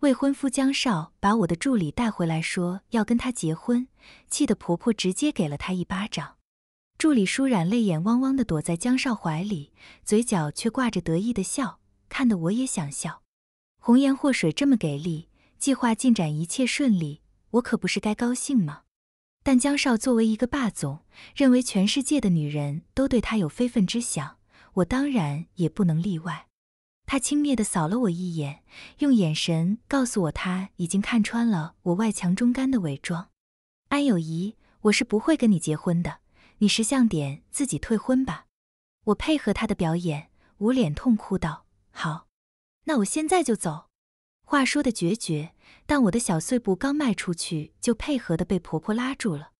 未婚夫江少把我的助理带回来说要跟他结婚，气得婆婆直接给了他一巴掌。助理舒然泪眼汪汪地躲在江少怀里，嘴角却挂着得意的笑，看得我也想笑。红颜祸水这么给力，计划进展一切顺利，我可不是该高兴吗？但江少作为一个霸总，认为全世界的女人都对他有非分之想，我当然也不能例外。他轻蔑地扫了我一眼，用眼神告诉我他已经看穿了我外强中干的伪装。安友谊，我是不会跟你结婚的，你识相点，自己退婚吧。我配合他的表演，捂脸痛哭道：“好，那我现在就走。”话说的决绝，但我的小碎步刚迈出去，就配合的被婆婆拉住了。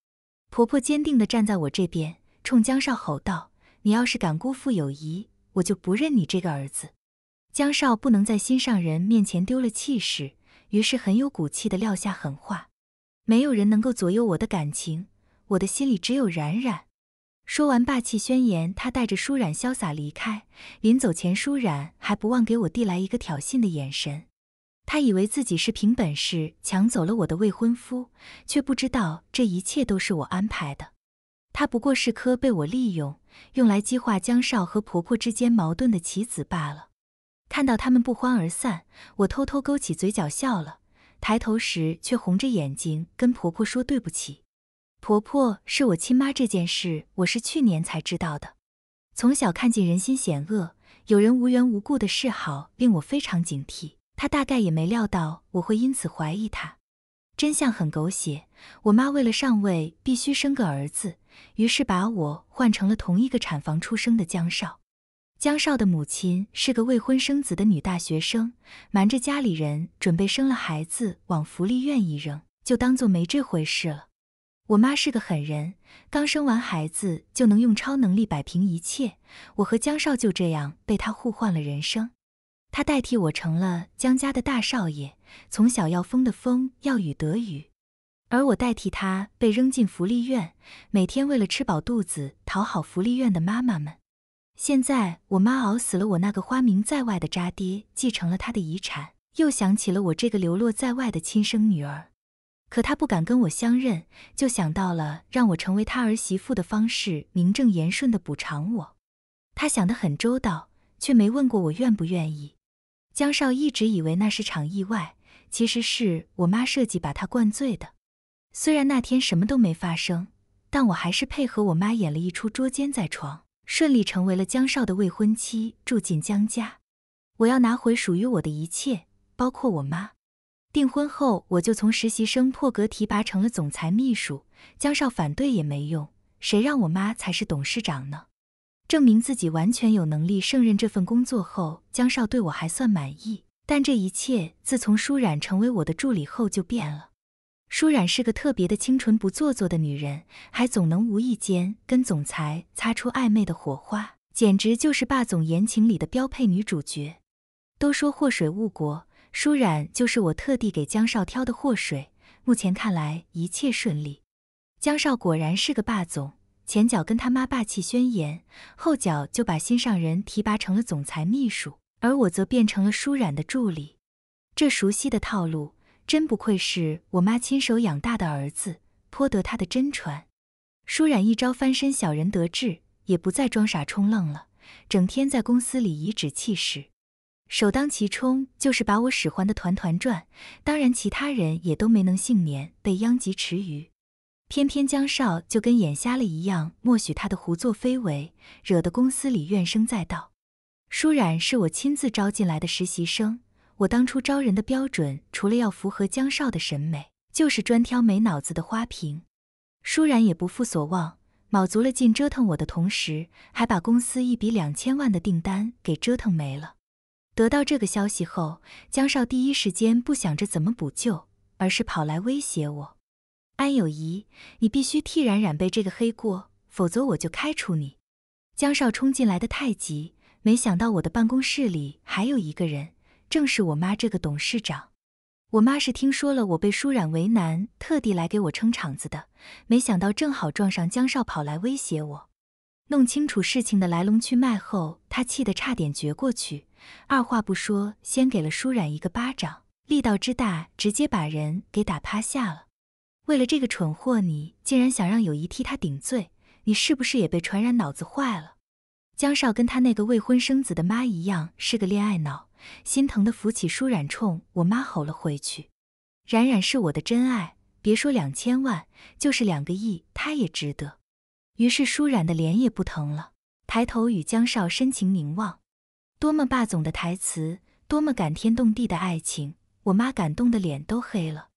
婆婆坚定地站在我这边，冲江少吼道：“你要是敢辜负友谊，我就不认你这个儿子。”江少不能在心上人面前丢了气势，于是很有骨气的撂下狠话：“没有人能够左右我的感情，我的心里只有冉冉。”说完霸气宣言，他带着舒冉潇洒离开。临走前，舒冉还不忘给我递来一个挑衅的眼神。他以为自己是凭本事抢走了我的未婚夫，却不知道这一切都是我安排的。他不过是颗被我利用，用来激化江少和婆婆之间矛盾的棋子罢了。看到他们不欢而散，我偷偷勾起嘴角笑了。抬头时却红着眼睛跟婆婆说对不起。婆婆是我亲妈这件事，我是去年才知道的。从小看见人心险恶，有人无缘无故的示好，令我非常警惕。她大概也没料到我会因此怀疑她。真相很狗血，我妈为了上位必须生个儿子，于是把我换成了同一个产房出生的江少。江少的母亲是个未婚生子的女大学生，瞒着家里人准备生了孩子往福利院一扔，就当做没这回事了。我妈是个狠人，刚生完孩子就能用超能力摆平一切。我和江少就这样被他互换了人生，他代替我成了江家的大少爷，从小要风得风要雨得雨，而我代替他被扔进福利院，每天为了吃饱肚子讨好福利院的妈妈们。现在我妈熬死了我那个花名在外的渣爹，继承了他的遗产，又想起了我这个流落在外的亲生女儿。可他不敢跟我相认，就想到了让我成为他儿媳妇的方式，名正言顺地补偿我。他想得很周到，却没问过我愿不愿意。江少一直以为那是场意外，其实是我妈设计把他灌醉的。虽然那天什么都没发生，但我还是配合我妈演了一出捉奸在床。顺利成为了江少的未婚妻，住进江家。我要拿回属于我的一切，包括我妈。订婚后，我就从实习生破格提拔成了总裁秘书。江少反对也没用，谁让我妈才是董事长呢？证明自己完全有能力胜任这份工作后，江少对我还算满意。但这一切，自从舒冉成为我的助理后就变了。舒冉是个特别的清纯不做作的女人，还总能无意间跟总裁擦出暧昧的火花，简直就是霸总言情里的标配女主角。都说祸水误国，舒冉就是我特地给江少挑的祸水。目前看来一切顺利，江少果然是个霸总，前脚跟他妈霸气宣言，后脚就把心上人提拔成了总裁秘书，而我则变成了舒冉的助理。这熟悉的套路。真不愧是我妈亲手养大的儿子，颇得他的真传。舒冉一朝翻身，小人得志，也不再装傻充愣了，整天在公司里颐指气使，首当其冲就是把我使唤的团团转。当然，其他人也都没能幸免，被殃及池鱼。偏偏江少就跟眼瞎了一样，默许他的胡作非为，惹得公司里怨声载道。舒冉是我亲自招进来的实习生。我当初招人的标准，除了要符合江少的审美，就是专挑没脑子的花瓶。舒然也不负所望，卯足了劲折腾我的同时，还把公司一笔两千万的订单给折腾没了。得到这个消息后，江少第一时间不想着怎么补救，而是跑来威胁我：“安友谊，你必须替冉冉背这个黑锅，否则我就开除你。”江少冲进来的太急，没想到我的办公室里还有一个人。正是我妈这个董事长，我妈是听说了我被舒染为难，特地来给我撑场子的。没想到正好撞上江少跑来威胁我。弄清楚事情的来龙去脉后，他气得差点绝过去，二话不说先给了舒染一个巴掌，力道之大，直接把人给打趴下了。为了这个蠢货，你竟然想让友谊替他顶罪，你是不是也被传染脑子坏了？江少跟他那个未婚生子的妈一样，是个恋爱脑。心疼的扶起舒冉，冲我妈吼了回去：“冉冉是我的真爱，别说两千万，就是两个亿，她也值得。”于是舒冉的脸也不疼了，抬头与江少深情凝望，多么霸总的台词，多么感天动地的爱情！我妈感动的脸都黑了。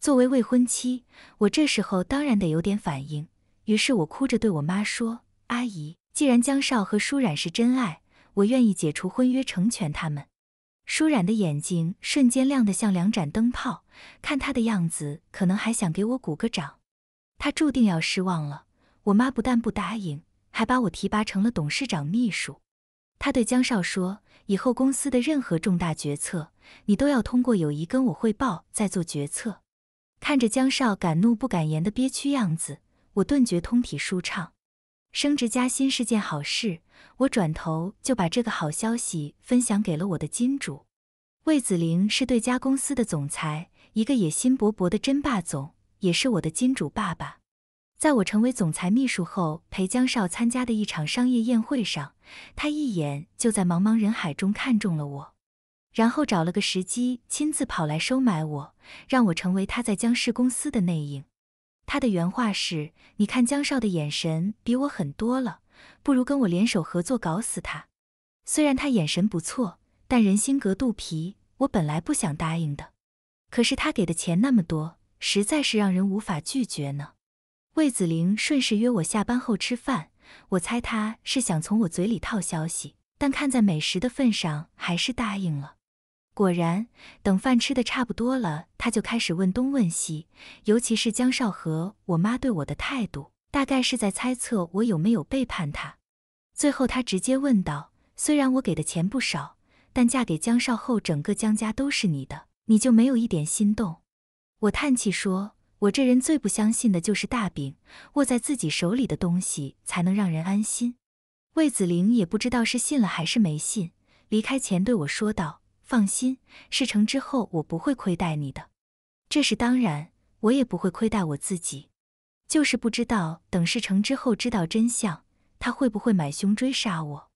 作为未婚妻，我这时候当然得有点反应，于是我哭着对我妈说：“阿姨，既然江少和舒冉是真爱，我愿意解除婚约，成全他们。”舒冉的眼睛瞬间亮得像两盏灯泡，看他的样子，可能还想给我鼓个掌，他注定要失望了。我妈不但不答应，还把我提拔成了董事长秘书。他对江少说：“以后公司的任何重大决策，你都要通过友谊跟我汇报，再做决策。”看着江少敢怒不敢言的憋屈样子，我顿觉通体舒畅。升职加薪是件好事，我转头就把这个好消息分享给了我的金主魏子玲是对家公司的总裁，一个野心勃勃的真霸总，也是我的金主爸爸。在我成为总裁秘书后，陪江少参加的一场商业宴会上，他一眼就在茫茫人海中看中了我，然后找了个时机亲自跑来收买我，让我成为他在江氏公司的内应。他的原话是：“你看江少的眼神比我狠多了，不如跟我联手合作搞死他。虽然他眼神不错，但人心隔肚皮。我本来不想答应的，可是他给的钱那么多，实在是让人无法拒绝呢。”魏子玲顺势约我下班后吃饭，我猜他是想从我嘴里套消息，但看在美食的份上，还是答应了。果然，等饭吃的差不多了，他就开始问东问西，尤其是江少和我妈对我的态度，大概是在猜测我有没有背叛他。最后，他直接问道：“虽然我给的钱不少，但嫁给江少后，整个江家都是你的，你就没有一点心动？”我叹气说：“我这人最不相信的就是大饼，握在自己手里的东西才能让人安心。”魏子玲也不知道是信了还是没信，离开前对我说道。放心，事成之后我不会亏待你的，这是当然，我也不会亏待我自己。就是不知道等事成之后知道真相，他会不会买凶追杀我？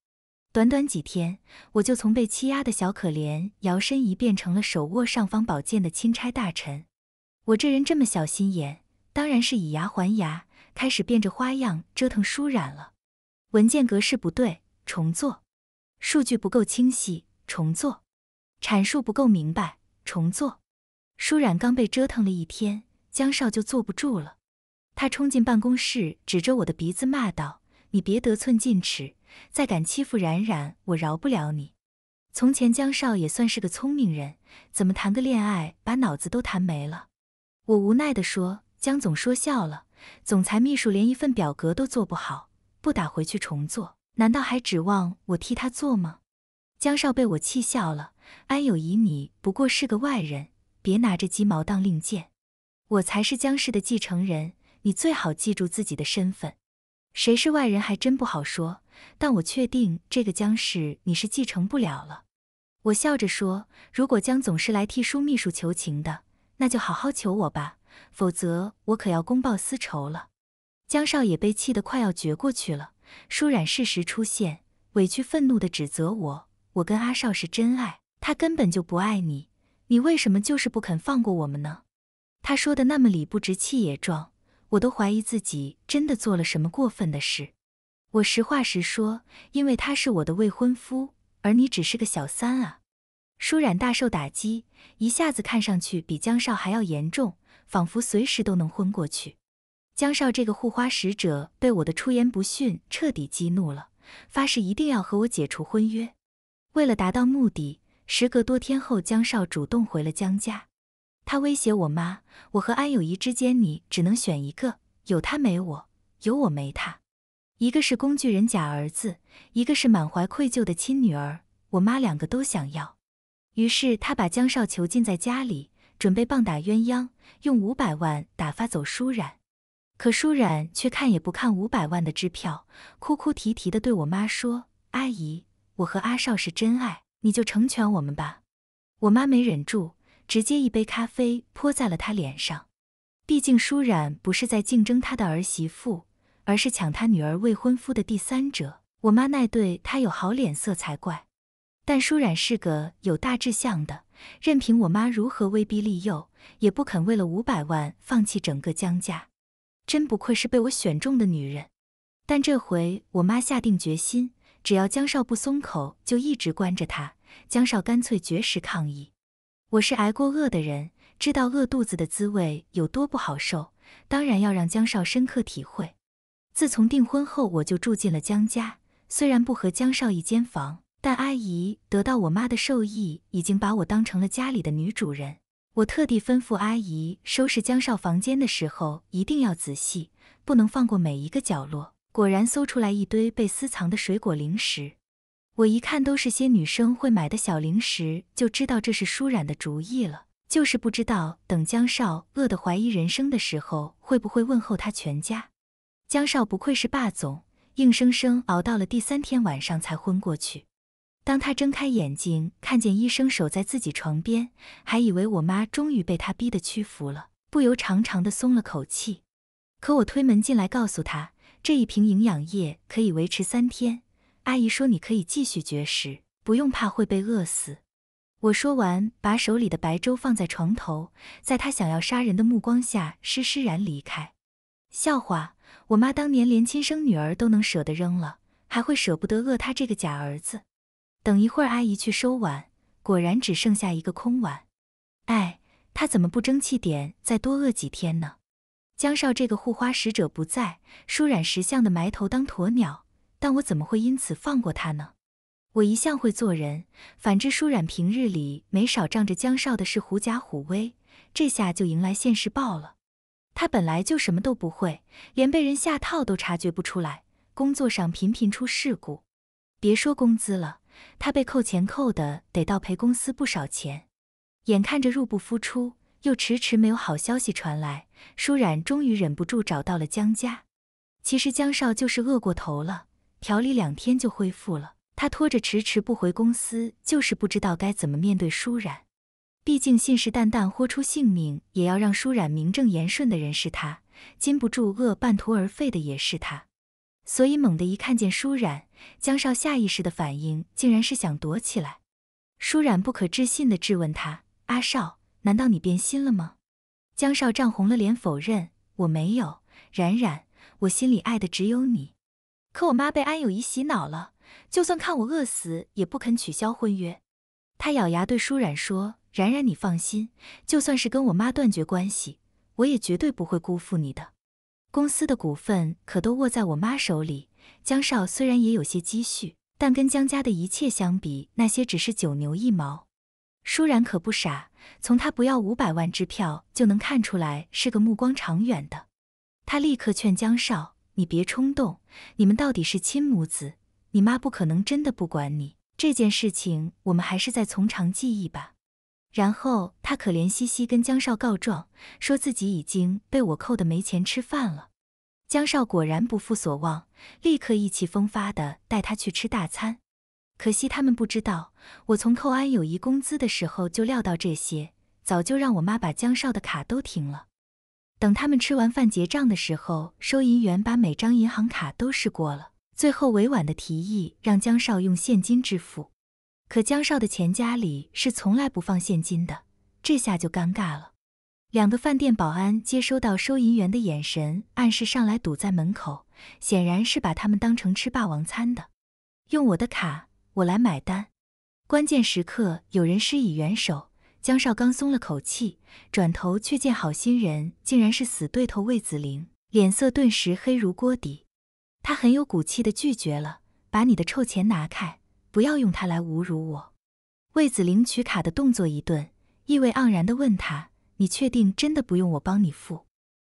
短短几天，我就从被欺压的小可怜摇身一变成了手握尚方宝剑的钦差大臣。我这人这么小心眼，当然是以牙还牙，开始变着花样折腾舒染了。文件格式不对，重做；数据不够清晰，重做。阐述不够明白，重做。舒冉刚被折腾了一天，江少就坐不住了，他冲进办公室，指着我的鼻子骂道：“你别得寸进尺，再敢欺负冉冉，我饶不了你！”从前江少也算是个聪明人，怎么谈个恋爱把脑子都谈没了？我无奈地说：“江总说笑了，总裁秘书连一份表格都做不好，不打回去重做，难道还指望我替他做吗？”江少被我气笑了，安有仪，你不过是个外人，别拿着鸡毛当令箭，我才是江氏的继承人，你最好记住自己的身份。谁是外人还真不好说，但我确定这个江氏你是继承不了了。我笑着说，如果江总是来替舒秘书求情的，那就好好求我吧，否则我可要公报私仇了。江少也被气得快要绝过去了，舒冉适时出现，委屈愤怒地指责我。我跟阿少是真爱，他根本就不爱你，你为什么就是不肯放过我们呢？他说的那么理不直气也壮，我都怀疑自己真的做了什么过分的事。我实话实说，因为他是我的未婚夫，而你只是个小三啊！舒冉大受打击，一下子看上去比江少还要严重，仿佛随时都能昏过去。江少这个护花使者被我的出言不逊彻底激怒了，发誓一定要和我解除婚约。为了达到目的，时隔多天后，江少主动回了江家。他威胁我妈：“我和安友谊之间，你只能选一个，有他没我，有我没他。一个是工具人假儿子，一个是满怀愧疚的亲女儿。”我妈两个都想要，于是他把江少囚禁在家里，准备棒打鸳鸯，用五百万打发走舒然。可舒然却看也不看五百万的支票，哭哭啼啼的对我妈说：“阿姨。”我和阿少是真爱，你就成全我们吧。我妈没忍住，直接一杯咖啡泼在了他脸上。毕竟舒冉不是在竞争他的儿媳妇，而是抢他女儿未婚夫的第三者。我妈那对他有好脸色才怪。但舒冉是个有大志向的，任凭我妈如何威逼利诱，也不肯为了五百万放弃整个江家。真不愧是被我选中的女人。但这回我妈下定决心。只要江少不松口，就一直关着他。江少干脆绝食抗议。我是挨过饿的人，知道饿肚子的滋味有多不好受，当然要让江少深刻体会。自从订婚后，我就住进了江家，虽然不和江少一间房，但阿姨得到我妈的授意，已经把我当成了家里的女主人。我特地吩咐阿姨收拾江少房间的时候，一定要仔细，不能放过每一个角落。果然搜出来一堆被私藏的水果零食，我一看都是些女生会买的小零食，就知道这是舒冉的主意了。就是不知道等江少饿得怀疑人生的时候，会不会问候他全家。江少不愧是霸总，硬生生熬到了第三天晚上才昏过去。当他睁开眼睛，看见医生守在自己床边，还以为我妈终于被他逼得屈服了，不由长长的松了口气。可我推门进来告诉他。这一瓶营养液可以维持三天，阿姨说你可以继续绝食，不用怕会被饿死。我说完，把手里的白粥放在床头，在她想要杀人的目光下，施施然离开。笑话，我妈当年连亲生女儿都能舍得扔了，还会舍不得饿她这个假儿子？等一会儿阿姨去收碗，果然只剩下一个空碗。哎，他怎么不争气点，再多饿几天呢？江少这个护花使者不在，舒染识相的埋头当鸵鸟，但我怎么会因此放过他呢？我一向会做人，反之，舒染平日里没少仗着江少的是狐假虎威，这下就迎来现世报了。他本来就什么都不会，连被人下套都察觉不出来，工作上频频出事故，别说工资了，他被扣钱扣的，得倒赔公司不少钱，眼看着入不敷出。又迟迟没有好消息传来，舒冉终于忍不住找到了江家。其实江少就是饿过头了，调理两天就恢复了。他拖着迟迟不回公司，就是不知道该怎么面对舒冉。毕竟信誓旦旦豁出性命也要让舒冉名正言顺的人是他，禁不住饿半途而废的也是他。所以猛地一看见舒冉，江少下意识的反应竟然是想躲起来。舒冉不可置信地质问他：“阿少。”难道你变心了吗？江少涨红了脸否认：“我没有，冉冉，我心里爱的只有你。”可我妈被安友谊洗脑了，就算看我饿死，也不肯取消婚约。他咬牙对舒冉说：“冉冉，你放心，就算是跟我妈断绝关系，我也绝对不会辜负你的。公司的股份可都握在我妈手里。江少虽然也有些积蓄，但跟江家的一切相比，那些只是九牛一毛。”舒然可不傻，从他不要五百万支票就能看出来是个目光长远的。他立刻劝江少：“你别冲动，你们到底是亲母子，你妈不可能真的不管你。这件事情，我们还是再从长计议吧。”然后他可怜兮兮跟江少告状，说自己已经被我扣的没钱吃饭了。江少果然不负所望，立刻意气风发的带他去吃大餐。可惜他们不知道，我从扣安友谊工资的时候就料到这些，早就让我妈把江少的卡都停了。等他们吃完饭结账的时候，收银员把每张银行卡都试过了，最后委婉的提议让江少用现金支付。可江少的钱家里是从来不放现金的，这下就尴尬了。两个饭店保安接收到收银员的眼神暗示，上来堵在门口，显然是把他们当成吃霸王餐的，用我的卡。我来买单。关键时刻，有人施以援手，江少刚松了口气，转头却见好心人竟然是死对头魏子玲，脸色顿时黑如锅底。他很有骨气的拒绝了：“把你的臭钱拿开，不要用它来侮辱我。”魏子玲取卡的动作一顿，意味盎然的问他：“你确定真的不用我帮你付？”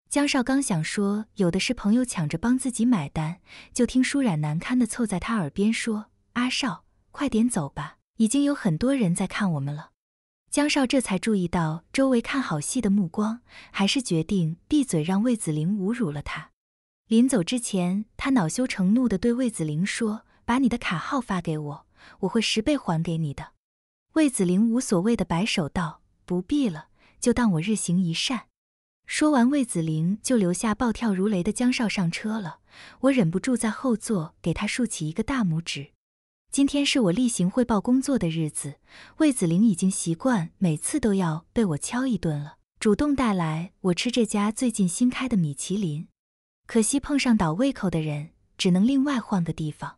江少刚想说有的是朋友抢着帮自己买单，就听舒冉难堪的凑在他耳边说：“阿少。”快点走吧，已经有很多人在看我们了。江少这才注意到周围看好戏的目光，还是决定闭嘴，让魏子玲侮辱了他。临走之前，他恼羞成怒地对魏子玲说：“把你的卡号发给我，我会十倍还给你的。”魏子玲无所谓的摆手道：“不必了，就当我日行一善。”说完，魏子玲就留下暴跳如雷的江少上车了。我忍不住在后座给他竖起一个大拇指。今天是我例行汇报工作的日子，魏子玲已经习惯每次都要被我敲一顿了。主动带来我吃这家最近新开的米其林，可惜碰上倒胃口的人，只能另外换个地方。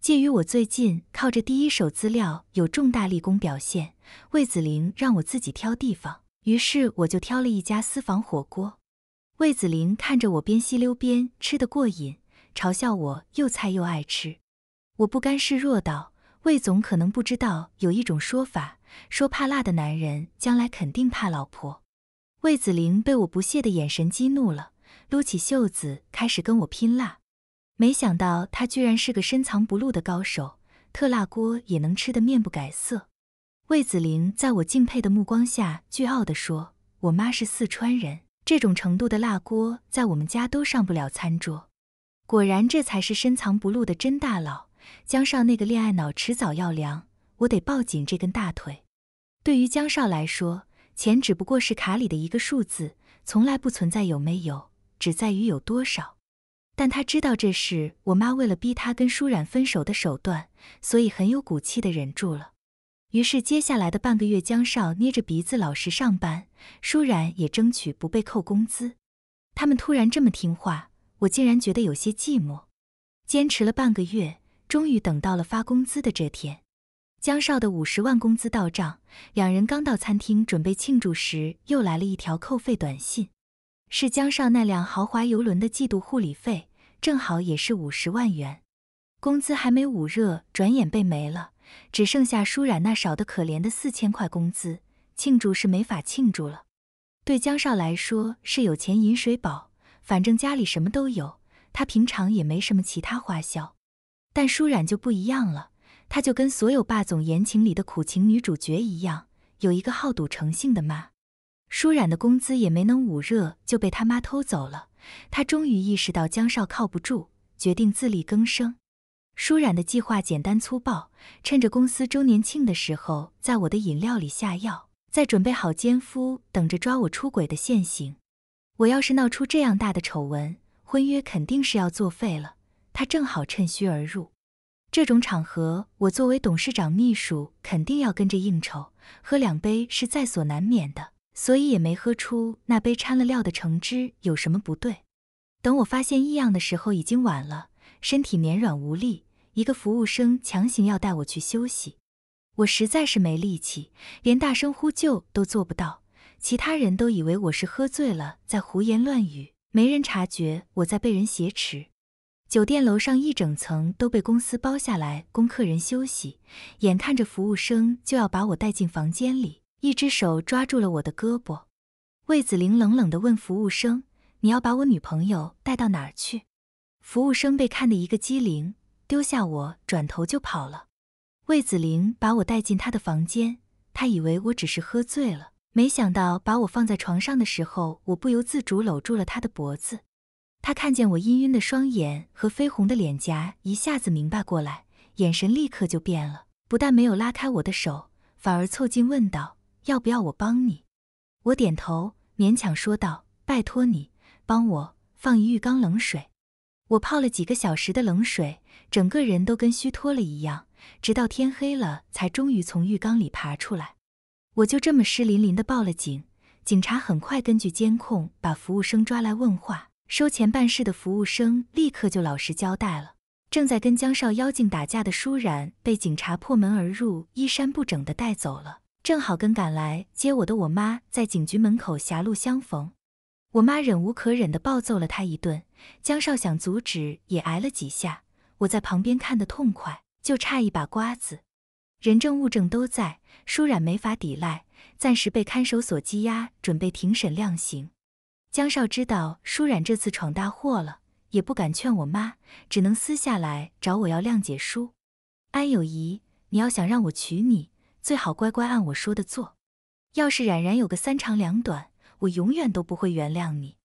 鉴于我最近靠着第一手资料有重大立功表现，魏子玲让我自己挑地方，于是我就挑了一家私房火锅。魏子凌看着我边吸溜边吃得过瘾，嘲笑我又菜又爱吃。我不甘示弱道：“魏总可能不知道，有一种说法说怕辣的男人将来肯定怕老婆。”魏子林被我不屑的眼神激怒了，撸起袖子开始跟我拼辣。没想到他居然是个深藏不露的高手，特辣锅也能吃得面不改色。魏子林在我敬佩的目光下，倨傲地说：“我妈是四川人，这种程度的辣锅在我们家都上不了餐桌。”果然，这才是深藏不露的真大佬。江少那个恋爱脑迟早要凉，我得抱紧这根大腿。对于江少来说，钱只不过是卡里的一个数字，从来不存在有没有，只在于有多少。但他知道这是我妈为了逼他跟舒冉分手的手段，所以很有骨气的忍住了。于是接下来的半个月，江少捏着鼻子老实上班，舒冉也争取不被扣工资。他们突然这么听话，我竟然觉得有些寂寞。坚持了半个月。终于等到了发工资的这天，江少的五十万工资到账。两人刚到餐厅准备庆祝时，又来了一条扣费短信，是江少那辆豪华游轮的季度护理费，正好也是五十万元。工资还没捂热，转眼被没了，只剩下舒冉那少得可怜的四千块工资，庆祝是没法庆祝了。对江少来说是有钱饮水饱，反正家里什么都有，他平常也没什么其他花销。但舒染就不一样了，她就跟所有霸总言情里的苦情女主角一样，有一个好赌成性的妈。舒染的工资也没能捂热，就被他妈偷走了。她终于意识到江少靠不住，决定自力更生。舒染的计划简单粗暴，趁着公司周年庆的时候，在我的饮料里下药，再准备好奸夫，等着抓我出轨的现行。我要是闹出这样大的丑闻，婚约肯定是要作废了。他正好趁虚而入，这种场合，我作为董事长秘书，肯定要跟着应酬，喝两杯是在所难免的，所以也没喝出那杯掺了料的橙汁有什么不对。等我发现异样的时候，已经晚了，身体绵软无力，一个服务生强行要带我去休息，我实在是没力气，连大声呼救都做不到。其他人都以为我是喝醉了在胡言乱语，没人察觉我在被人挟持。酒店楼上一整层都被公司包下来供客人休息，眼看着服务生就要把我带进房间里，一只手抓住了我的胳膊。魏子玲冷冷地问服务生：“你要把我女朋友带到哪儿去？”服务生被看得一个机灵，丢下我转头就跑了。魏子玲把我带进她的房间，她以为我只是喝醉了，没想到把我放在床上的时候，我不由自主搂住了他的脖子。他看见我氤氲的双眼和绯红的脸颊，一下子明白过来，眼神立刻就变了。不但没有拉开我的手，反而凑近问道：“要不要我帮你？”我点头，勉强说道：“拜托你帮我放一浴缸冷水。”我泡了几个小时的冷水，整个人都跟虚脱了一样。直到天黑了，才终于从浴缸里爬出来。我就这么湿淋淋的报了警。警察很快根据监控把服务生抓来问话。收钱办事的服务生立刻就老实交代了。正在跟江少妖精打架的舒冉被警察破门而入，衣衫不整的带走了。正好跟赶来接我的我妈在警局门口狭路相逢，我妈忍无可忍的暴揍了他一顿。江少想阻止也挨了几下。我在旁边看得痛快，就差一把瓜子。人证物证都在，舒冉没法抵赖，暂时被看守所羁押，准备庭审量刑。江少知道舒冉这次闯大祸了，也不敢劝我妈，只能私下来找我要谅解书。安友谊，你要想让我娶你，最好乖乖按我说的做。要是冉冉有个三长两短，我永远都不会原谅你。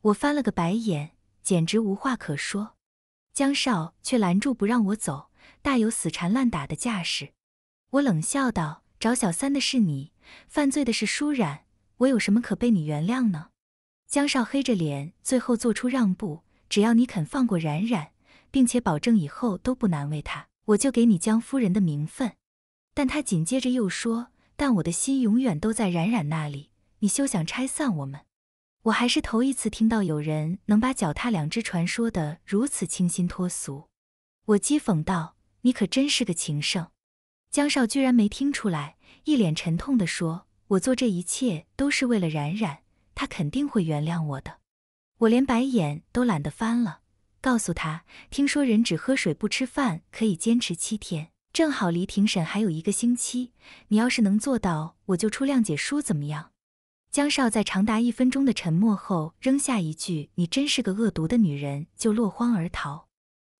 我翻了个白眼，简直无话可说。江少却拦住不让我走，大有死缠烂打的架势。我冷笑道：“找小三的是你，犯罪的是舒冉，我有什么可被你原谅呢？”江少黑着脸，最后做出让步：只要你肯放过冉冉，并且保证以后都不难为他，我就给你江夫人的名分。但他紧接着又说：“但我的心永远都在冉冉那里，你休想拆散我们。”我还是头一次听到有人能把脚踏两只船说的如此清新脱俗。我讥讽道：“你可真是个情圣。”江少居然没听出来，一脸沉痛地说：“我做这一切都是为了冉冉。”他肯定会原谅我的，我连白眼都懒得翻了。告诉他，听说人只喝水不吃饭可以坚持七天，正好离庭审还有一个星期。你要是能做到，我就出谅解书，怎么样？江少在长达一分钟的沉默后，扔下一句“你真是个恶毒的女人”，就落荒而逃。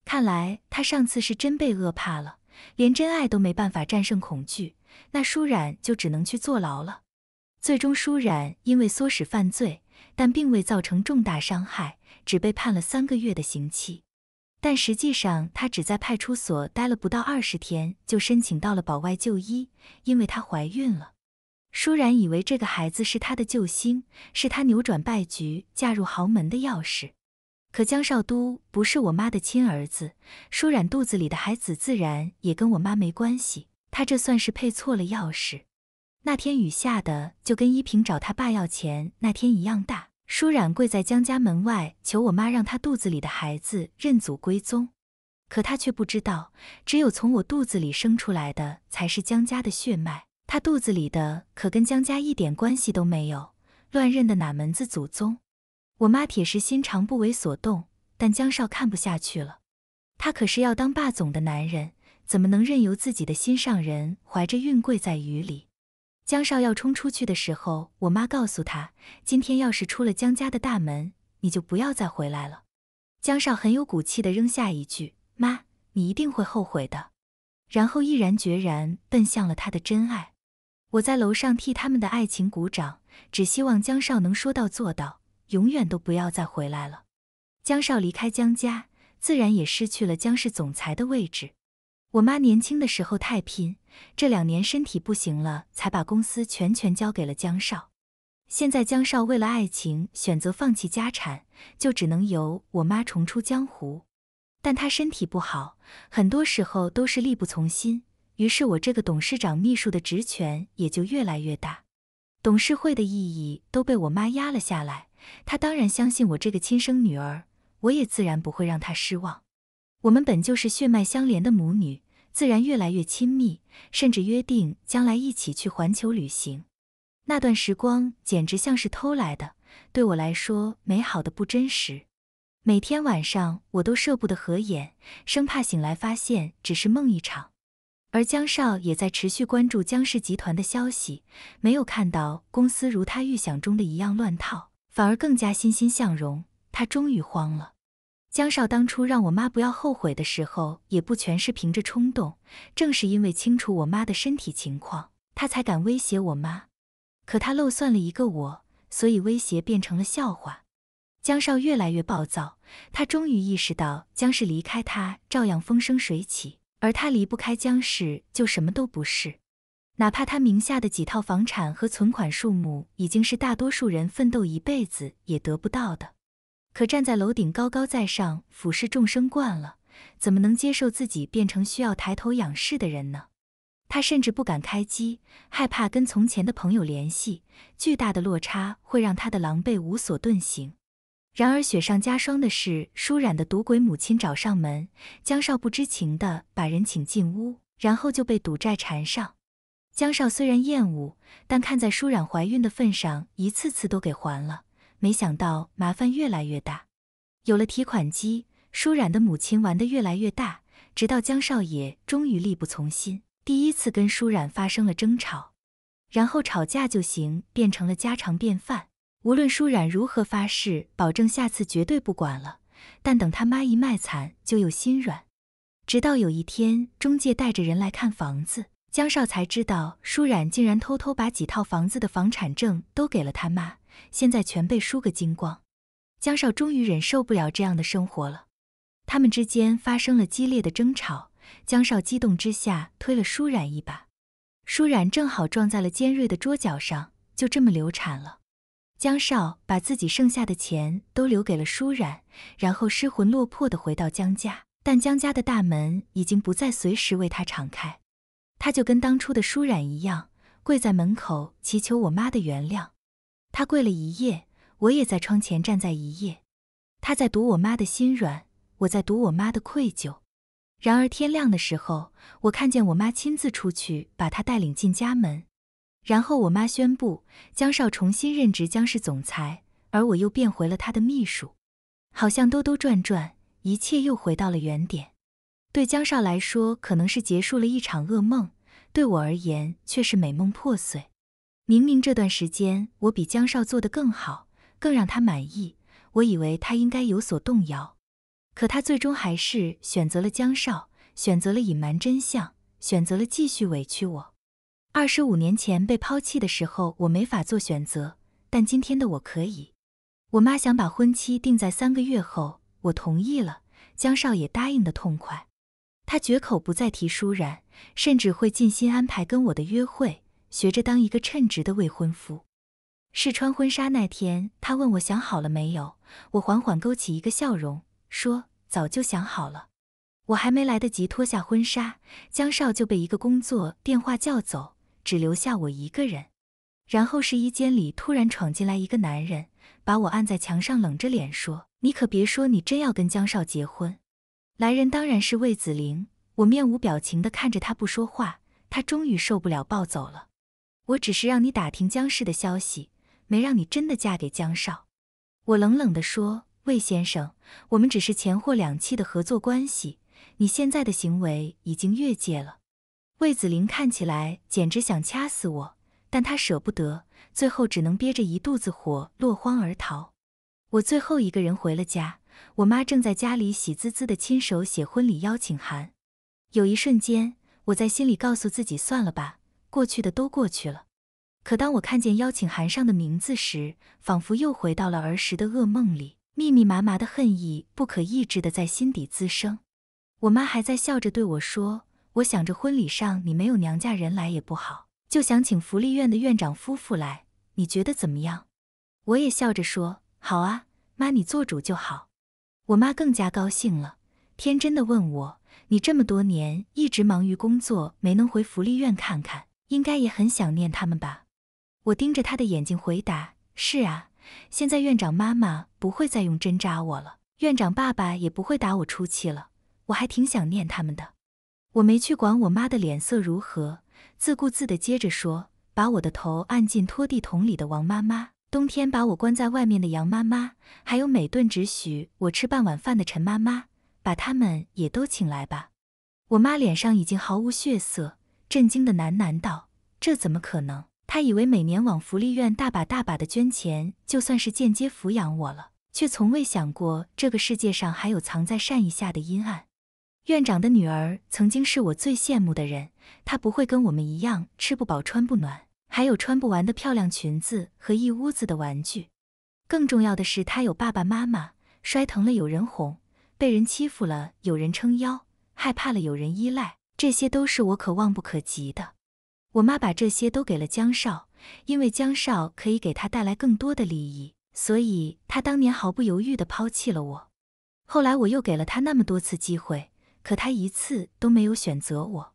看来他上次是真被饿怕了，连真爱都没办法战胜恐惧，那舒冉就只能去坐牢了。最终，舒冉因为唆使犯罪，但并未造成重大伤害，只被判了三个月的刑期。但实际上，她只在派出所待了不到二十天，就申请到了保外就医，因为她怀孕了。舒冉以为这个孩子是她的救星，是她扭转败局、嫁入豪门的钥匙。可江少都不是我妈的亲儿子，舒冉肚子里的孩子自然也跟我妈没关系。她这算是配错了钥匙。那天雨下的就跟依萍找他爸要钱那天一样大。舒冉跪在江家门外求我妈让她肚子里的孩子认祖归宗，可她却不知道，只有从我肚子里生出来的才是江家的血脉，她肚子里的可跟江家一点关系都没有，乱认的哪门子祖宗？我妈铁石心肠不为所动，但江少看不下去了，他可是要当霸总的男人，怎么能任由自己的心上人怀着孕跪在雨里？江少要冲出去的时候，我妈告诉他，今天要是出了江家的大门，你就不要再回来了。江少很有骨气的扔下一句：“妈，你一定会后悔的。”然后毅然决然奔向了他的真爱。我在楼上替他们的爱情鼓掌，只希望江少能说到做到，永远都不要再回来了。江少离开江家，自然也失去了江氏总裁的位置。我妈年轻的时候太拼，这两年身体不行了，才把公司全权交给了江少。现在江少为了爱情选择放弃家产，就只能由我妈重出江湖。但他身体不好，很多时候都是力不从心，于是我这个董事长秘书的职权也就越来越大，董事会的意义都被我妈压了下来。她当然相信我这个亲生女儿，我也自然不会让她失望。我们本就是血脉相连的母女。自然越来越亲密，甚至约定将来一起去环球旅行。那段时光简直像是偷来的，对我来说美好的不真实。每天晚上我都舍不得合眼，生怕醒来发现只是梦一场。而江少也在持续关注江氏集团的消息，没有看到公司如他预想中的一样乱套，反而更加欣欣向荣。他终于慌了。江少当初让我妈不要后悔的时候，也不全是凭着冲动，正是因为清楚我妈的身体情况，他才敢威胁我妈。可他漏算了一个我，所以威胁变成了笑话。江少越来越暴躁，他终于意识到江氏离开他照样风生水起，而他离不开江氏就什么都不是。哪怕他名下的几套房产和存款数目，已经是大多数人奋斗一辈子也得不到的。可站在楼顶高高在上俯视众生惯了，怎么能接受自己变成需要抬头仰视的人呢？他甚至不敢开机，害怕跟从前的朋友联系。巨大的落差会让他的狼狈无所遁形。然而雪上加霜的是，舒冉的赌鬼母亲找上门，江少不知情的把人请进屋，然后就被赌债缠上。江少虽然厌恶，但看在舒冉怀孕的份上，一次次都给还了。没想到麻烦越来越大，有了提款机，舒冉的母亲玩得越来越大，直到江少爷终于力不从心，第一次跟舒冉发生了争吵，然后吵架就行变成了家常便饭。无论舒冉如何发誓保证下次绝对不管了，但等他妈一卖惨，就又心软。直到有一天，中介带着人来看房子，江少才知道舒冉竟然偷偷把几套房子的房产证都给了他妈。现在全被输个精光，江少终于忍受不了这样的生活了。他们之间发生了激烈的争吵，江少激动之下推了舒冉一把，舒冉正好撞在了尖锐的桌角上，就这么流产了。江少把自己剩下的钱都留给了舒冉，然后失魂落魄地回到江家，但江家的大门已经不再随时为他敞开。他就跟当初的舒冉一样，跪在门口祈求我妈的原谅。他跪了一夜，我也在窗前站在一夜。他在读我妈的心软，我在读我妈的愧疚。然而天亮的时候，我看见我妈亲自出去把他带领进家门，然后我妈宣布江少重新任职江氏总裁，而我又变回了他的秘书。好像兜兜转转，一切又回到了原点。对江少来说，可能是结束了一场噩梦；对我而言，却是美梦破碎。明明这段时间我比江少做的更好，更让他满意，我以为他应该有所动摇，可他最终还是选择了江少，选择了隐瞒真相，选择了继续委屈我。二十五年前被抛弃的时候，我没法做选择，但今天的我可以。我妈想把婚期定在三个月后，我同意了，江少也答应的痛快，他绝口不再提舒然，甚至会尽心安排跟我的约会。学着当一个称职的未婚夫。试穿婚纱那天，他问我想好了没有，我缓缓勾起一个笑容，说早就想好了。我还没来得及脱下婚纱，江少就被一个工作电话叫走，只留下我一个人。然后试衣间里突然闯进来一个男人，把我按在墙上，冷着脸说：“你可别说你真要跟江少结婚。”来人当然是魏子玲。我面无表情的看着他不说话，他终于受不了暴走了。我只是让你打听江氏的消息，没让你真的嫁给江少。我冷冷地说：“魏先生，我们只是钱货两期的合作关系。你现在的行为已经越界了。”魏子林看起来简直想掐死我，但他舍不得，最后只能憋着一肚子火落荒而逃。我最后一个人回了家，我妈正在家里喜滋滋地亲手写婚礼邀请函。有一瞬间，我在心里告诉自己，算了吧。过去的都过去了，可当我看见邀请函上的名字时，仿佛又回到了儿时的噩梦里，密密麻麻的恨意不可抑制的在心底滋生。我妈还在笑着对我说：“我想着婚礼上你没有娘家人来也不好，就想请福利院的院长夫妇来，你觉得怎么样？”我也笑着说：“好啊，妈你做主就好。”我妈更加高兴了，天真的问我：“你这么多年一直忙于工作，没能回福利院看看？”应该也很想念他们吧？我盯着他的眼睛回答：“是啊，现在院长妈妈不会再用针扎我了，院长爸爸也不会打我出气了，我还挺想念他们的。”我没去管我妈的脸色如何，自顾自地接着说：“把我的头按进拖地桶里的王妈妈，冬天把我关在外面的杨妈妈，还有每顿只许我吃半碗饭的陈妈妈，把他们也都请来吧。”我妈脸上已经毫无血色。震惊的喃喃道：“这怎么可能？他以为每年往福利院大把大把的捐钱，就算是间接抚养我了，却从未想过这个世界上还有藏在善意下的阴暗。”院长的女儿曾经是我最羡慕的人，她不会跟我们一样吃不饱穿不暖，还有穿不完的漂亮裙子和一屋子的玩具。更重要的是，她有爸爸妈妈，摔疼了有人哄，被人欺负了有人撑腰，害怕了有人依赖。这些都是我可望不可及的。我妈把这些都给了江少，因为江少可以给她带来更多的利益，所以她当年毫不犹豫地抛弃了我。后来我又给了她那么多次机会，可她一次都没有选择我。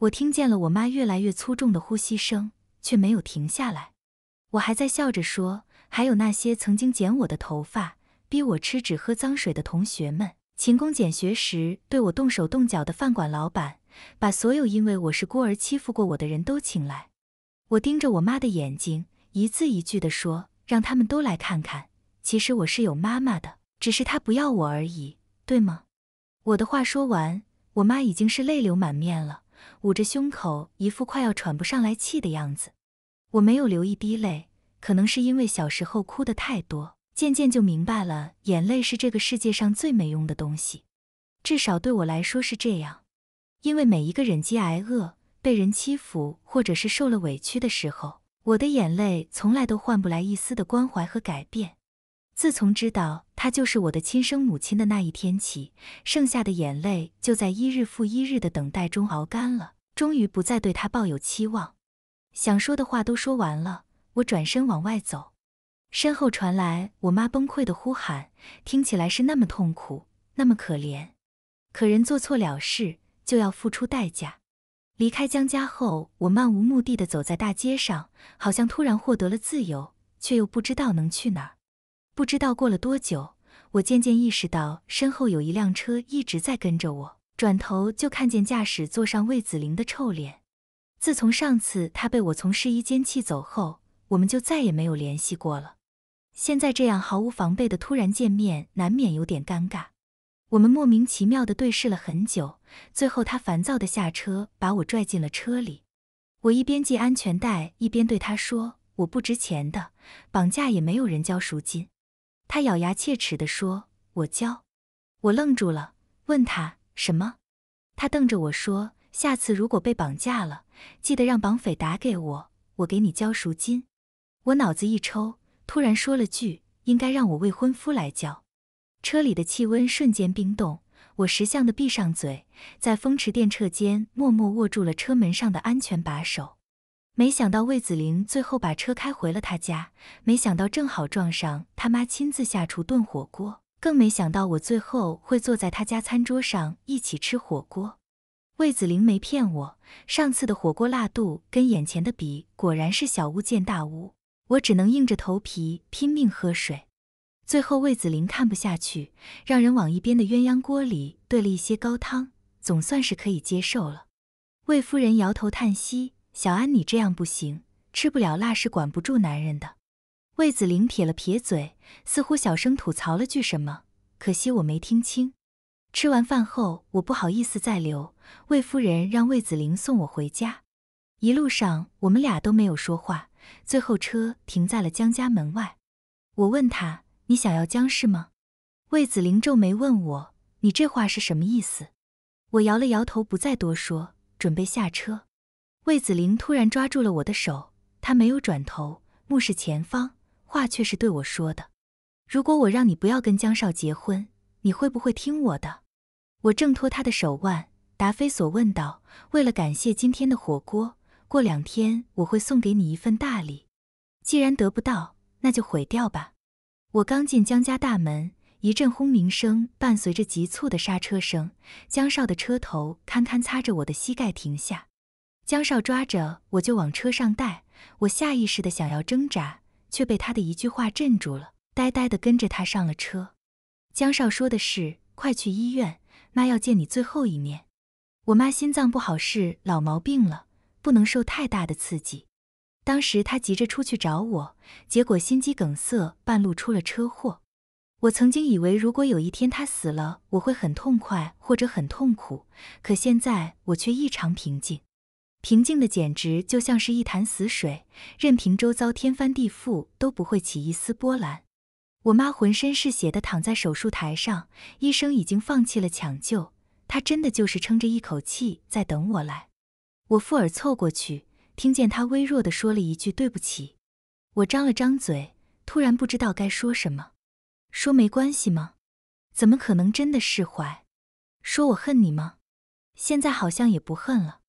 我听见了我妈越来越粗重的呼吸声，却没有停下来。我还在笑着说，还有那些曾经剪我的头发、逼我吃纸喝脏水的同学们。勤工俭学时对我动手动脚的饭馆老板，把所有因为我是孤儿欺负过我的人都请来。我盯着我妈的眼睛，一字一句地说：“让他们都来看看，其实我是有妈妈的，只是她不要我而已，对吗？”我的话说完，我妈已经是泪流满面了，捂着胸口，一副快要喘不上来气的样子。我没有流一滴泪，可能是因为小时候哭的太多。渐渐就明白了，眼泪是这个世界上最没用的东西，至少对我来说是这样。因为每一个忍饥挨饿、被人欺负或者是受了委屈的时候，我的眼泪从来都换不来一丝的关怀和改变。自从知道她就是我的亲生母亲的那一天起，剩下的眼泪就在一日复一日的等待中熬干了。终于不再对她抱有期望，想说的话都说完了，我转身往外走。身后传来我妈崩溃的呼喊，听起来是那么痛苦，那么可怜。可人做错了事就要付出代价。离开江家后，我漫无目的的走在大街上，好像突然获得了自由，却又不知道能去哪儿。不知道过了多久，我渐渐意识到身后有一辆车一直在跟着我，转头就看见驾驶座上魏子玲的臭脸。自从上次他被我从试衣间气走后，我们就再也没有联系过了。现在这样毫无防备的突然见面，难免有点尴尬。我们莫名其妙的对视了很久，最后他烦躁的下车，把我拽进了车里。我一边系安全带，一边对他说：“我不值钱的，绑架也没有人交赎金。”他咬牙切齿的说：“我交。”我愣住了，问他什么？他瞪着我说：“下次如果被绑架了，记得让绑匪打给我，我给你交赎金。”我脑子一抽。突然说了句：“应该让我未婚夫来教。”车里的气温瞬间冰冻，我识相的闭上嘴，在风驰电掣间默默握住了车门上的安全把手。没想到魏子玲最后把车开回了他家，没想到正好撞上他妈亲自下厨炖火锅，更没想到我最后会坐在他家餐桌上一起吃火锅。魏子玲没骗我，上次的火锅辣度跟眼前的比，果然是小巫见大巫。我只能硬着头皮拼命喝水，最后魏子林看不下去，让人往一边的鸳鸯锅里兑了一些高汤，总算是可以接受了。魏夫人摇头叹息：“小安，你这样不行，吃不了辣是管不住男人的。”魏子林撇了撇嘴，似乎小声吐槽了句什么，可惜我没听清。吃完饭后，我不好意思再留，魏夫人让魏子林送我回家，一路上我们俩都没有说话。最后，车停在了江家门外。我问他：“你想要江氏吗？”魏子陵皱眉问我：“你这话是什么意思？”我摇了摇头，不再多说，准备下车。魏子陵突然抓住了我的手，他没有转头，目视前方，话却是对我说的：“如果我让你不要跟江少结婚，你会不会听我的？”我挣脱他的手腕，答非所问道：“为了感谢今天的火锅。”过两天我会送给你一份大礼，既然得不到，那就毁掉吧。我刚进江家大门，一阵轰鸣声伴随着急促的刹车声，江少的车头堪堪擦着我的膝盖停下。江少抓着我就往车上带，我下意识的想要挣扎，却被他的一句话镇住了，呆呆的跟着他上了车。江少说的是快去医院，妈要见你最后一面。我妈心脏不好是老毛病了。不能受太大的刺激。当时他急着出去找我，结果心肌梗塞，半路出了车祸。我曾经以为，如果有一天他死了，我会很痛快或者很痛苦。可现在我却异常平静，平静的简直就像是一潭死水，任凭周遭天翻地覆都不会起一丝波澜。我妈浑身是血的躺在手术台上，医生已经放弃了抢救，她真的就是撑着一口气在等我来。我附耳凑过去，听见他微弱的说了一句“对不起”。我张了张嘴，突然不知道该说什么，说没关系吗？怎么可能真的释怀？说我恨你吗？现在好像也不恨了。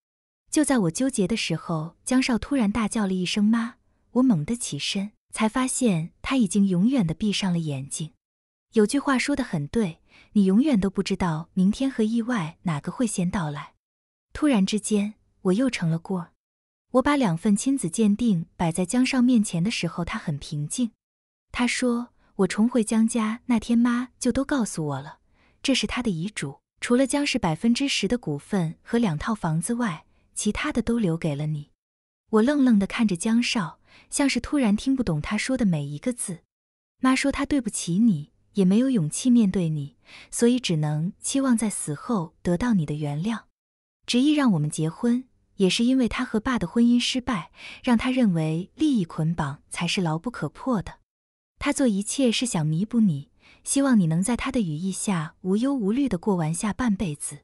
就在我纠结的时候，江少突然大叫了一声“妈”，我猛地起身，才发现他已经永远的闭上了眼睛。有句话说的很对，你永远都不知道明天和意外哪个会先到来。突然之间。我又成了孤儿。我把两份亲子鉴定摆在江少面前的时候，他很平静。他说：“我重回江家那天，妈就都告诉我了。这是他的遗嘱，除了江氏百分之十的股份和两套房子外，其他的都留给了你。”我愣愣地看着江少，像是突然听不懂他说的每一个字。妈说：“她对不起你，也没有勇气面对你，所以只能期望在死后得到你的原谅，执意让我们结婚。”也是因为他和爸的婚姻失败，让他认为利益捆绑才是牢不可破的。他做一切是想弥补你，希望你能在他的羽翼下无忧无虑地过完下半辈子。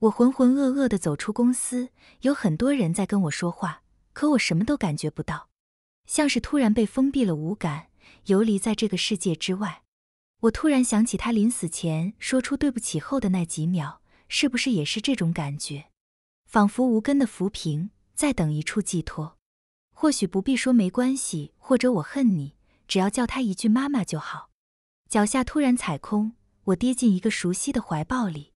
我浑浑噩噩地走出公司，有很多人在跟我说话，可我什么都感觉不到，像是突然被封闭了五感，游离在这个世界之外。我突然想起他临死前说出“对不起”后的那几秒，是不是也是这种感觉？仿佛无根的浮萍，在等一处寄托。或许不必说没关系，或者我恨你，只要叫他一句妈妈就好。脚下突然踩空，我跌进一个熟悉的怀抱里，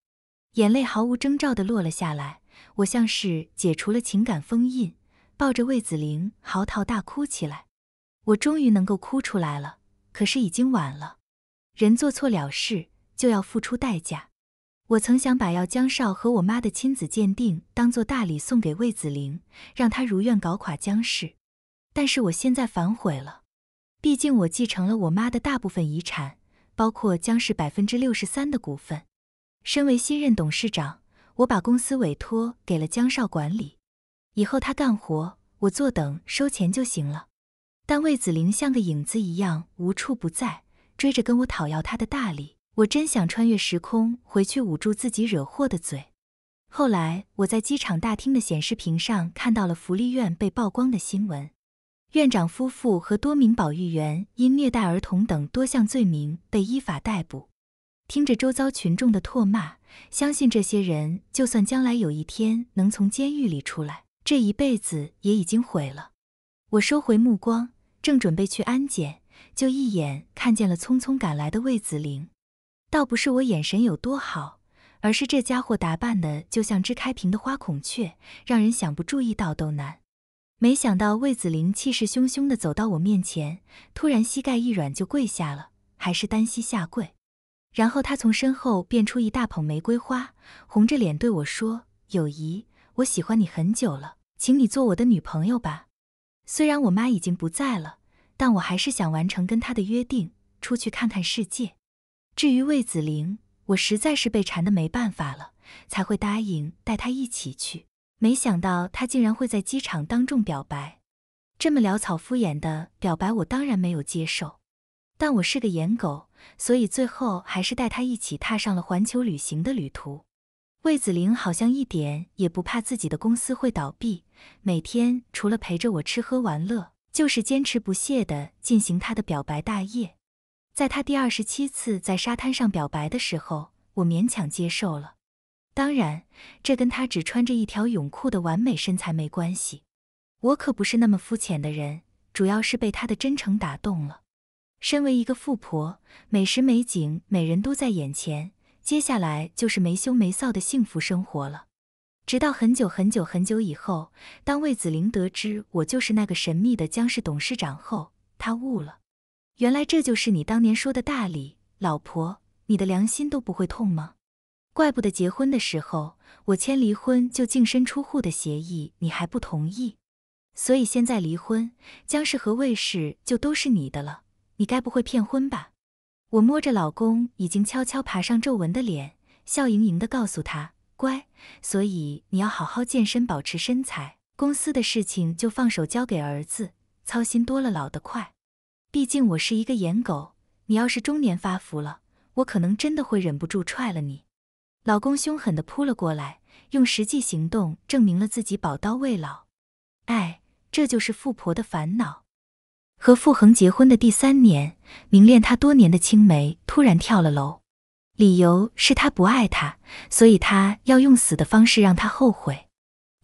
眼泪毫无征兆地落了下来。我像是解除了情感封印，抱着魏子玲嚎啕大哭起来。我终于能够哭出来了，可是已经晚了。人做错了事，就要付出代价。我曾想把要江少和我妈的亲子鉴定当做大礼送给魏子玲，让他如愿搞垮江氏。但是我现在反悔了，毕竟我继承了我妈的大部分遗产，包括江氏百分之六十三的股份。身为新任董事长，我把公司委托给了江少管理，以后他干活，我坐等收钱就行了。但魏子玲像个影子一样无处不在，追着跟我讨要他的大礼。我真想穿越时空回去捂住自己惹祸的嘴。后来我在机场大厅的显示屏上看到了福利院被曝光的新闻，院长夫妇和多名保育员因虐待儿童等多项罪名被依法逮捕。听着周遭群众的唾骂，相信这些人就算将来有一天能从监狱里出来，这一辈子也已经毁了。我收回目光，正准备去安检，就一眼看见了匆匆赶来的魏子玲。倒不是我眼神有多好，而是这家伙打扮的就像只开屏的花孔雀，让人想不注意到都难。没想到魏子凌气势汹汹地走到我面前，突然膝盖一软就跪下了，还是单膝下跪。然后他从身后变出一大捧玫瑰花，红着脸对我说：“友谊，我喜欢你很久了，请你做我的女朋友吧。虽然我妈已经不在了，但我还是想完成跟她的约定，出去看看世界。”至于魏子陵，我实在是被缠得没办法了，才会答应带他一起去。没想到他竟然会在机场当众表白，这么潦草敷衍的表白，我当然没有接受。但我是个颜狗，所以最后还是带他一起踏上了环球旅行的旅途。魏子陵好像一点也不怕自己的公司会倒闭，每天除了陪着我吃喝玩乐，就是坚持不懈地进行他的表白大业。在他第二十七次在沙滩上表白的时候，我勉强接受了。当然，这跟他只穿着一条泳裤的完美身材没关系。我可不是那么肤浅的人，主要是被他的真诚打动了。身为一个富婆，美食美景美人都在眼前，接下来就是没羞没臊的幸福生活了。直到很久很久很久以后，当魏子凌得知我就是那个神秘的江氏董事长后，她悟了。原来这就是你当年说的大礼，老婆，你的良心都不会痛吗？怪不得结婚的时候我签离婚就净身出户的协议你还不同意，所以现在离婚，江氏和魏氏就都是你的了。你该不会骗婚吧？我摸着老公已经悄悄爬上皱纹的脸，笑盈盈的告诉他：“乖，所以你要好好健身，保持身材。公司的事情就放手交给儿子，操心多了老得快。”毕竟我是一个颜狗，你要是中年发福了，我可能真的会忍不住踹了你。老公凶狠的扑了过来，用实际行动证明了自己宝刀未老。哎，这就是富婆的烦恼。和傅恒结婚的第三年，明恋他多年的青梅突然跳了楼，理由是他不爱他，所以他要用死的方式让他后悔。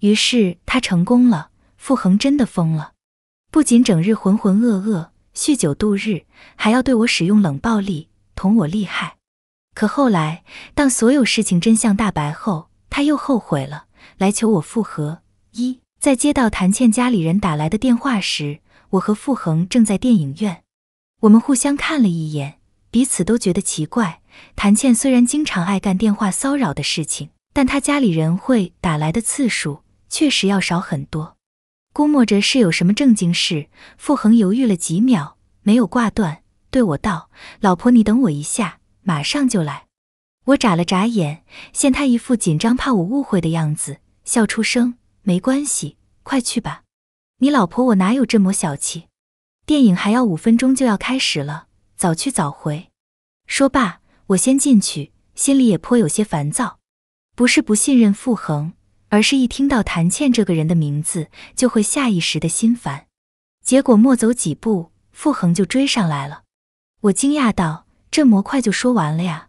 于是他成功了，傅恒真的疯了，不仅整日浑浑噩噩。酗酒度日，还要对我使用冷暴力，同我厉害。可后来，当所有事情真相大白后，他又后悔了，来求我复合。一在接到谭倩家里人打来的电话时，我和傅恒正在电影院，我们互相看了一眼，彼此都觉得奇怪。谭倩虽然经常爱干电话骚扰的事情，但她家里人会打来的次数确实要少很多。估摸着是有什么正经事，傅恒犹豫了几秒，没有挂断，对我道：“老婆，你等我一下，马上就来。”我眨了眨眼，见他一副紧张怕我误会的样子，笑出声：“没关系，快去吧，你老婆我哪有这么小气？电影还要五分钟就要开始了，早去早回。”说罢，我先进去，心里也颇有些烦躁，不是不信任傅恒。而是一听到谭倩这个人的名字，就会下意识的心烦。结果没走几步，傅恒就追上来了。我惊讶道：“这么快就说完了呀？”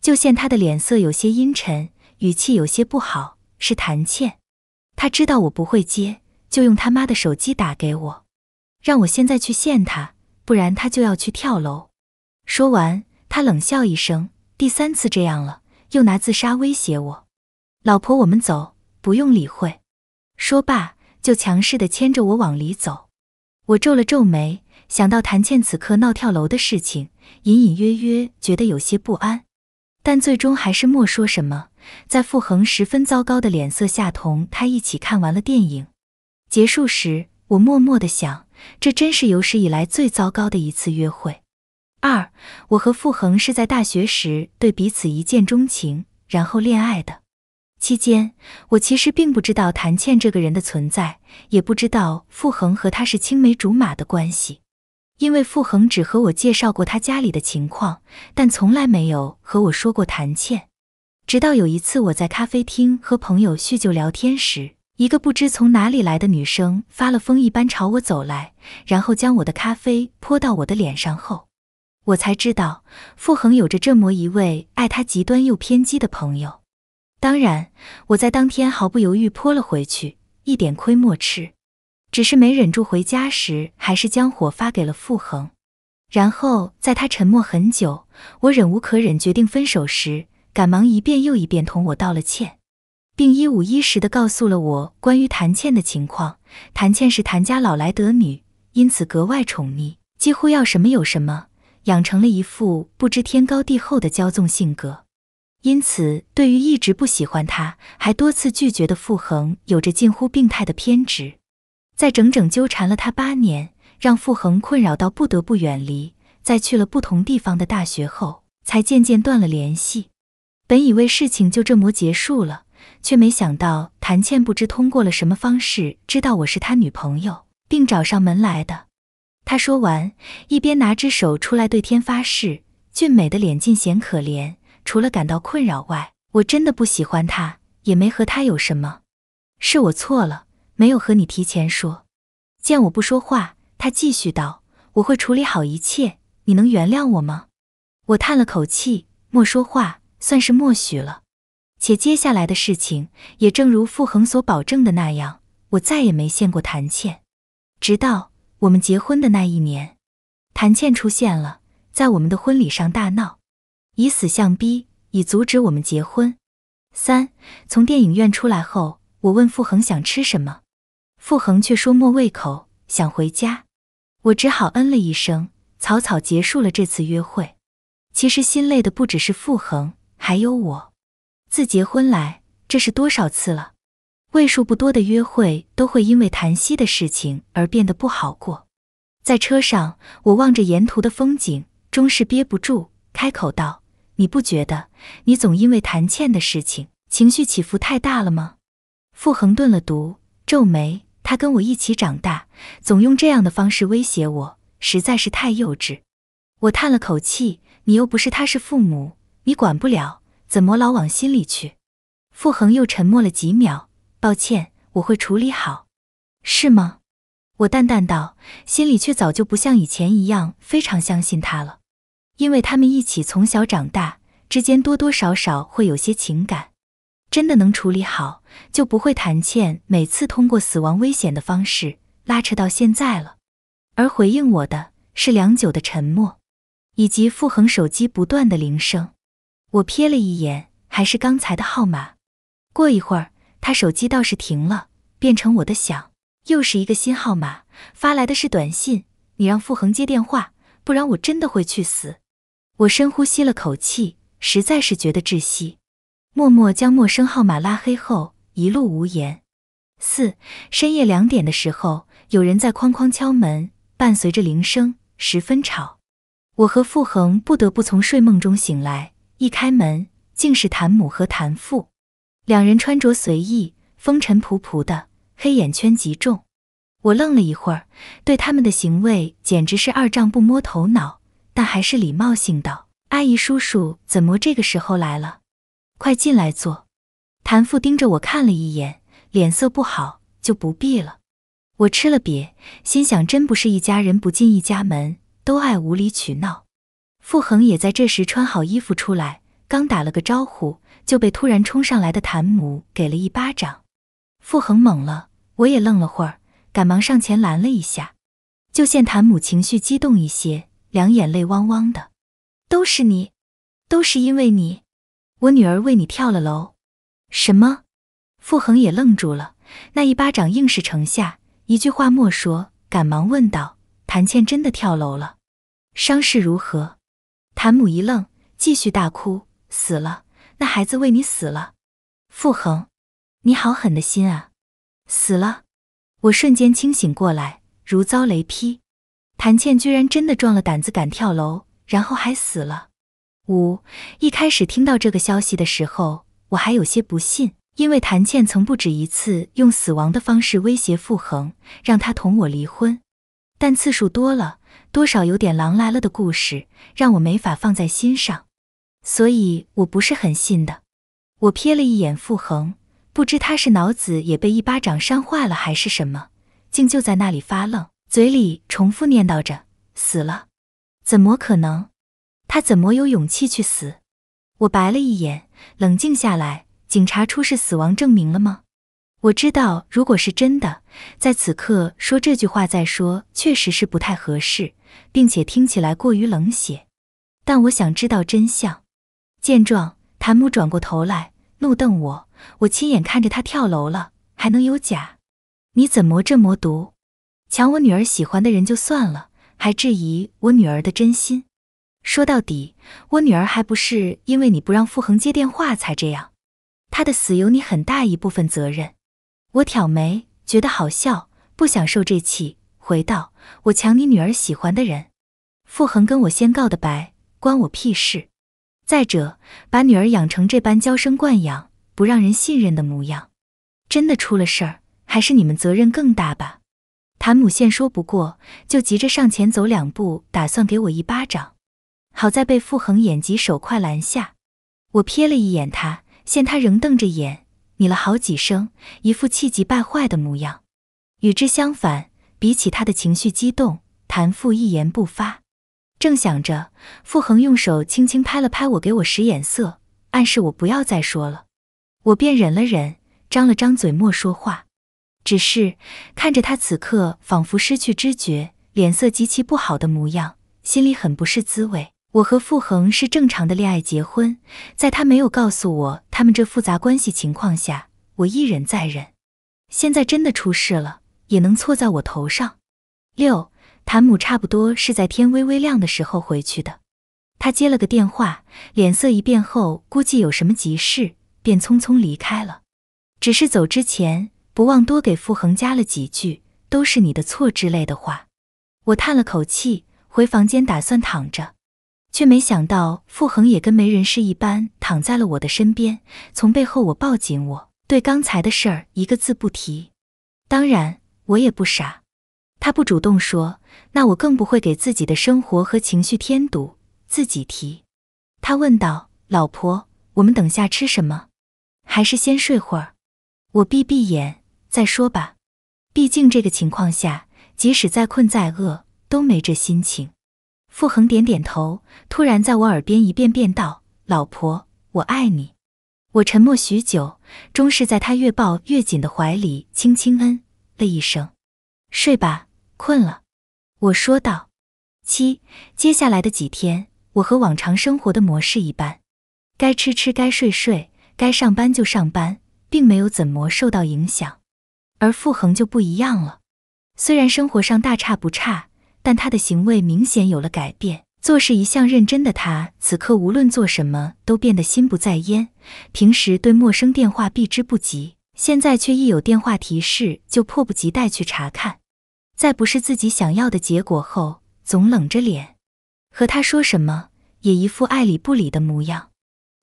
就见他的脸色有些阴沉，语气有些不好。是谭倩，他知道我不会接，就用他妈的手机打给我，让我现在去见他，不然他就要去跳楼。说完，他冷笑一声，第三次这样了，又拿自杀威胁我。老婆，我们走。不用理会。说罢，就强势的牵着我往里走。我皱了皱眉，想到谭倩此刻闹跳楼的事情，隐隐约约觉得有些不安，但最终还是没说什么。在傅恒十分糟糕的脸色下，同他一起看完了电影。结束时，我默默的想：这真是有史以来最糟糕的一次约会。二，我和傅恒是在大学时对彼此一见钟情，然后恋爱的。期间，我其实并不知道谭倩这个人的存在，也不知道傅恒和他是青梅竹马的关系，因为傅恒只和我介绍过他家里的情况，但从来没有和我说过谭倩。直到有一次，我在咖啡厅和朋友叙旧聊天时，一个不知从哪里来的女生发了疯一般朝我走来，然后将我的咖啡泼到我的脸上后，我才知道傅恒有着这么一位爱他极端又偏激的朋友。当然，我在当天毫不犹豫泼了回去，一点亏没吃，只是没忍住。回家时，还是将火发给了傅恒。然后，在他沉默很久，我忍无可忍，决定分手时，赶忙一遍又一遍同我道了歉，并一五一十的告诉了我关于谭倩的情况。谭倩是谭家老来得女，因此格外宠溺，几乎要什么有什么，养成了一副不知天高地厚的骄纵性格。因此，对于一直不喜欢他，还多次拒绝的傅恒，有着近乎病态的偏执，在整整纠缠了他八年，让傅恒困扰到不得不远离，在去了不同地方的大学后，才渐渐断了联系。本以为事情就这么结束了，却没想到谭倩不知通过了什么方式知道我是他女朋友，并找上门来的。他说完，一边拿只手出来对天发誓，俊美的脸尽显可怜。除了感到困扰外，我真的不喜欢他，也没和他有什么。是我错了，没有和你提前说。见我不说话，他继续道：“我会处理好一切，你能原谅我吗？”我叹了口气，莫说话，算是默许了。且接下来的事情也正如傅恒所保证的那样，我再也没见过谭倩，直到我们结婚的那一年，谭倩出现了，在我们的婚礼上大闹。以死相逼，以阻止我们结婚。三从电影院出来后，我问傅恒想吃什么，傅恒却说没胃口，想回家。我只好嗯了一声，草草结束了这次约会。其实心累的不只是傅恒，还有我。自结婚来，这是多少次了？为数不多的约会都会因为谈息的事情而变得不好过。在车上，我望着沿途的风景，终是憋不住，开口道。你不觉得你总因为谭倩的事情情绪起伏太大了吗？傅恒顿了读，皱眉。他跟我一起长大，总用这样的方式威胁我，实在是太幼稚。我叹了口气，你又不是他是父母，你管不了，怎么老往心里去？傅恒又沉默了几秒，抱歉，我会处理好，是吗？我淡淡道，心里却早就不像以前一样非常相信他了。因为他们一起从小长大，之间多多少少会有些情感，真的能处理好，就不会谭倩每次通过死亡危险的方式拉扯到现在了。而回应我的是良久的沉默，以及傅恒手机不断的铃声。我瞥了一眼，还是刚才的号码。过一会儿，他手机倒是停了，变成我的响，又是一个新号码发来的是短信：“你让傅恒接电话，不然我真的会去死。”我深呼吸了口气，实在是觉得窒息，默默将陌生号码拉黑后，一路无言。四深夜两点的时候，有人在哐哐敲门，伴随着铃声，十分吵。我和傅恒不得不从睡梦中醒来，一开门，竟是谭母和谭父，两人穿着随意，风尘仆仆的，黑眼圈极重。我愣了一会儿，对他们的行为简直是二丈不摸头脑。但还是礼貌性道：“阿姨叔叔怎么这个时候来了？快进来坐。”谭父盯着我看了一眼，脸色不好，就不必了。我吃了瘪，心想真不是一家人不进一家门，都爱无理取闹。傅恒也在这时穿好衣服出来，刚打了个招呼，就被突然冲上来的谭母给了一巴掌。傅恒懵了，我也愣了会儿，赶忙上前拦了一下，就见谭母情绪激动一些。两眼泪汪汪的，都是你，都是因为你，我女儿为你跳了楼。什么？傅恒也愣住了，那一巴掌硬是成下，一句话没说，赶忙问道：“谭倩真的跳楼了，伤势如何？”谭母一愣，继续大哭：“死了，那孩子为你死了。”傅恒，你好狠的心啊！死了，我瞬间清醒过来，如遭雷劈。谭倩居然真的壮了胆子，敢跳楼，然后还死了。五一开始听到这个消息的时候，我还有些不信，因为谭倩曾不止一次用死亡的方式威胁傅恒，让他同我离婚。但次数多了，多少有点狼来了的故事，让我没法放在心上，所以我不是很信的。我瞥了一眼傅恒，不知他是脑子也被一巴掌扇坏了，还是什么，竟就在那里发愣。嘴里重复念叨着：“死了，怎么可能？他怎么有勇气去死？”我白了一眼，冷静下来。警察出示死亡证明了吗？我知道，如果是真的，在此刻说这句话再说，确实是不太合适，并且听起来过于冷血。但我想知道真相。见状，谭木转过头来，怒瞪我。我亲眼看着他跳楼了，还能有假？你怎么这么毒？抢我女儿喜欢的人就算了，还质疑我女儿的真心。说到底，我女儿还不是因为你不让傅恒接电话才这样。她的死有你很大一部分责任。我挑眉，觉得好笑，不想受这气，回道：“我抢你女儿喜欢的人，傅恒跟我先告的白，关我屁事。再者，把女儿养成这般娇生惯养、不让人信任的模样，真的出了事儿，还是你们责任更大吧。”谭母现说不过，就急着上前走两步，打算给我一巴掌。好在被傅恒眼疾手快拦下。我瞥了一眼他，见他仍瞪着眼，你了好几声，一副气急败坏的模样。与之相反，比起他的情绪激动，谭父一言不发。正想着，傅恒用手轻轻拍了拍我，给我使眼色，暗示我不要再说了。我便忍了忍，张了张嘴，莫说话。只是看着他此刻仿佛失去知觉、脸色极其不好的模样，心里很不是滋味。我和傅恒是正常的恋爱结婚，在他没有告诉我他们这复杂关系情况下，我一忍再忍。现在真的出事了，也能错在我头上。六谭母差不多是在天微微亮的时候回去的，他接了个电话，脸色一变后，估计有什么急事，便匆匆离开了。只是走之前。不忘多给傅恒加了几句“都是你的错”之类的话。我叹了口气，回房间打算躺着，却没想到傅恒也跟没人事一般躺在了我的身边，从背后我抱紧我，对刚才的事儿一个字不提。当然，我也不傻，他不主动说，那我更不会给自己的生活和情绪添堵，自己提。他问道：“老婆，我们等下吃什么？还是先睡会儿？”我闭闭眼。再说吧，毕竟这个情况下，即使再困再饿，都没这心情。傅恒点点头，突然在我耳边一遍遍道：“老婆，我爱你。”我沉默许久，终是在他越抱越紧的怀里轻轻嗯了一声：“睡吧，困了。”我说道。七接下来的几天，我和往常生活的模式一般，该吃吃，该睡睡，该上班就上班，并没有怎么受到影响。而傅恒就不一样了，虽然生活上大差不差，但他的行为明显有了改变。做事一向认真的他，此刻无论做什么都变得心不在焉。平时对陌生电话避之不及，现在却一有电话提示就迫不及待去查看。在不是自己想要的结果后，总冷着脸和他说什么，也一副爱理不理的模样。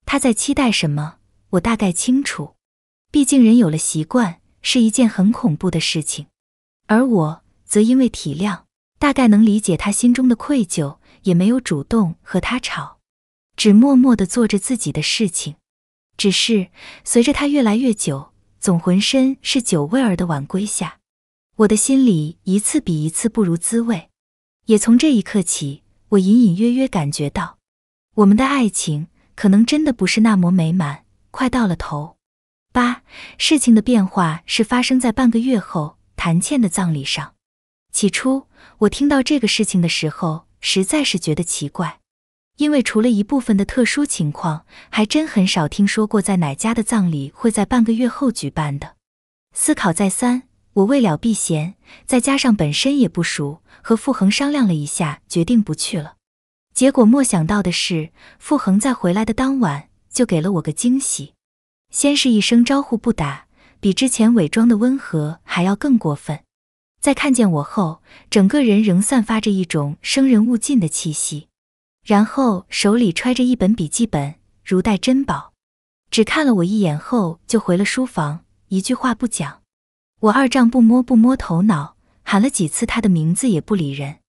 他在期待什么？我大概清楚，毕竟人有了习惯。是一件很恐怖的事情，而我则因为体谅，大概能理解他心中的愧疚，也没有主动和他吵，只默默地做着自己的事情。只是随着他越来越久，总浑身是酒味儿的晚归下，我的心里一次比一次不如滋味。也从这一刻起，我隐隐约约感觉到，我们的爱情可能真的不是那么美满，快到了头。八。事情的变化是发生在半个月后，谭倩的葬礼上。起初，我听到这个事情的时候，实在是觉得奇怪，因为除了一部分的特殊情况，还真很少听说过在哪家的葬礼会在半个月后举办的。思考再三，我为了避嫌，再加上本身也不熟，和傅恒商量了一下，决定不去了。结果，没想到的是，傅恒在回来的当晚就给了我个惊喜。先是一声招呼不打，比之前伪装的温和还要更过分。在看见我后，整个人仍散发着一种生人勿近的气息。然后手里揣着一本笔记本，如带珍宝。只看了我一眼后，就回了书房，一句话不讲。我二丈不摸不摸头脑，喊了几次他的名字也不理人，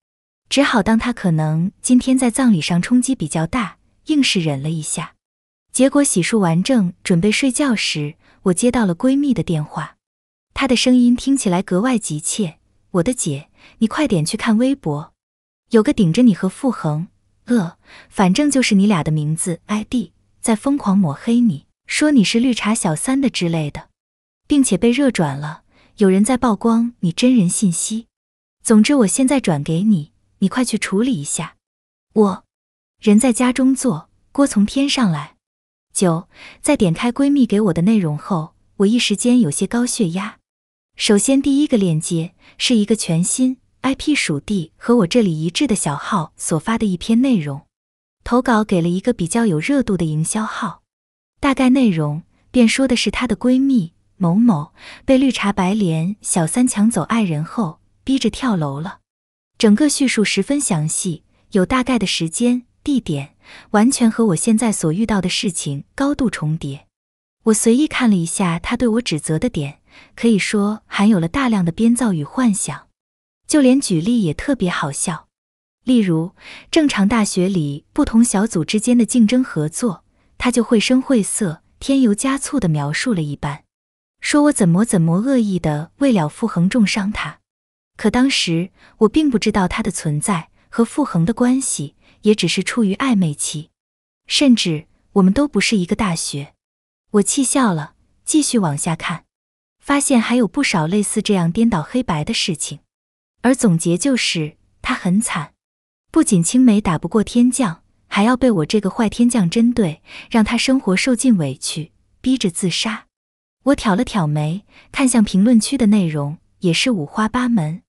只好当他可能今天在葬礼上冲击比较大，硬是忍了一下。结果洗漱完正准备睡觉时，我接到了闺蜜的电话，她的声音听起来格外急切。我的姐，你快点去看微博，有个顶着你和傅恒，呃，反正就是你俩的名字 ID 在疯狂抹黑你，说你是绿茶小三的之类的，并且被热转了，有人在曝光你真人信息。总之，我现在转给你，你快去处理一下。我人在家中坐，锅从天上来。九，在点开闺蜜给我的内容后，我一时间有些高血压。首先，第一个链接是一个全新 IP 属地和我这里一致的小号所发的一篇内容，投稿给了一个比较有热度的营销号。大概内容便说的是她的闺蜜某某被绿茶白莲小三抢走爱人后，逼着跳楼了。整个叙述十分详细，有大概的时间地点。完全和我现在所遇到的事情高度重叠。我随意看了一下他对我指责的点，可以说含有了大量的编造与幻想，就连举例也特别好笑。例如，正常大学里不同小组之间的竞争合作，他就绘声绘色、添油加醋地描述了一般，说我怎么怎么恶意的为了傅恒重伤他。可当时我并不知道他的存在和傅恒的关系。也只是出于暧昧期，甚至我们都不是一个大学。我气笑了，继续往下看，发现还有不少类似这样颠倒黑白的事情。而总结就是，他很惨，不仅青梅打不过天降，还要被我这个坏天降针对，让他生活受尽委屈，逼着自杀。我挑了挑眉，看向评论区的内容，也是五花八门，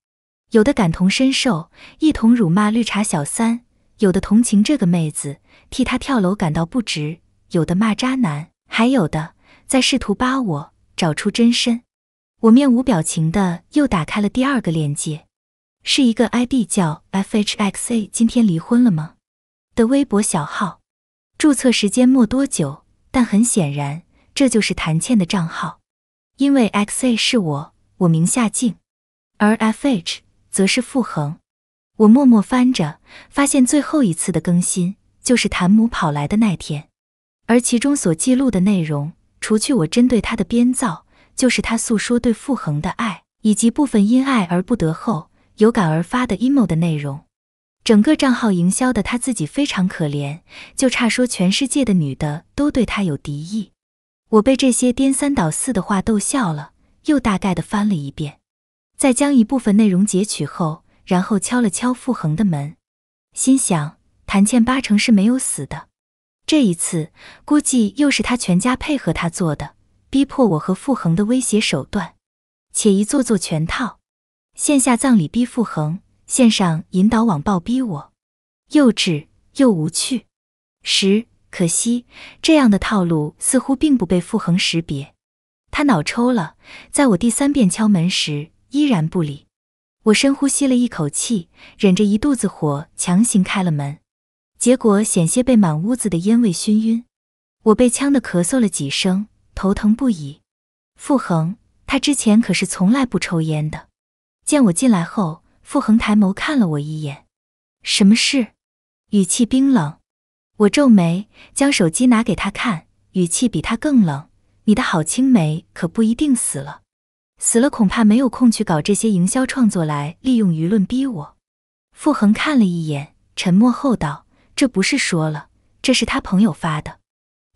有的感同身受，一同辱骂绿茶小三。有的同情这个妹子，替她跳楼感到不值；有的骂渣男，还有的在试图扒我，找出真身。我面无表情的又打开了第二个链接，是一个 ID 叫 “fhx a 今天离婚了吗”的微博小号，注册时间没多久，但很显然这就是谭倩的账号，因为 xa 是我，我名夏静，而 fh 则是傅恒。我默默翻着，发现最后一次的更新就是谭母跑来的那天，而其中所记录的内容，除去我针对他的编造，就是他诉说对傅恒的爱，以及部分因爱而不得后有感而发的阴谋的内容。整个账号营销的他自己非常可怜，就差说全世界的女的都对他有敌意。我被这些颠三倒四的话逗笑了，又大概的翻了一遍，在将一部分内容截取后。然后敲了敲傅恒的门，心想：谭倩八成是没有死的，这一次估计又是他全家配合他做的，逼迫我和傅恒的威胁手段，且一做做全套，线下葬礼逼傅恒，线上引导网暴逼我，幼稚又无趣。十，可惜这样的套路似乎并不被傅恒识别，他脑抽了，在我第三遍敲门时依然不理。我深呼吸了一口气，忍着一肚子火，强行开了门，结果险些被满屋子的烟味熏晕。我被呛得咳嗽了几声，头疼不已。傅恒，他之前可是从来不抽烟的。见我进来后，傅恒抬眸看了我一眼：“什么事？”语气冰冷。我皱眉，将手机拿给他看，语气比他更冷：“你的好青梅可不一定死了。”死了恐怕没有空去搞这些营销创作来利用舆论逼我。傅恒看了一眼，沉默后道：“这不是说了，这是他朋友发的，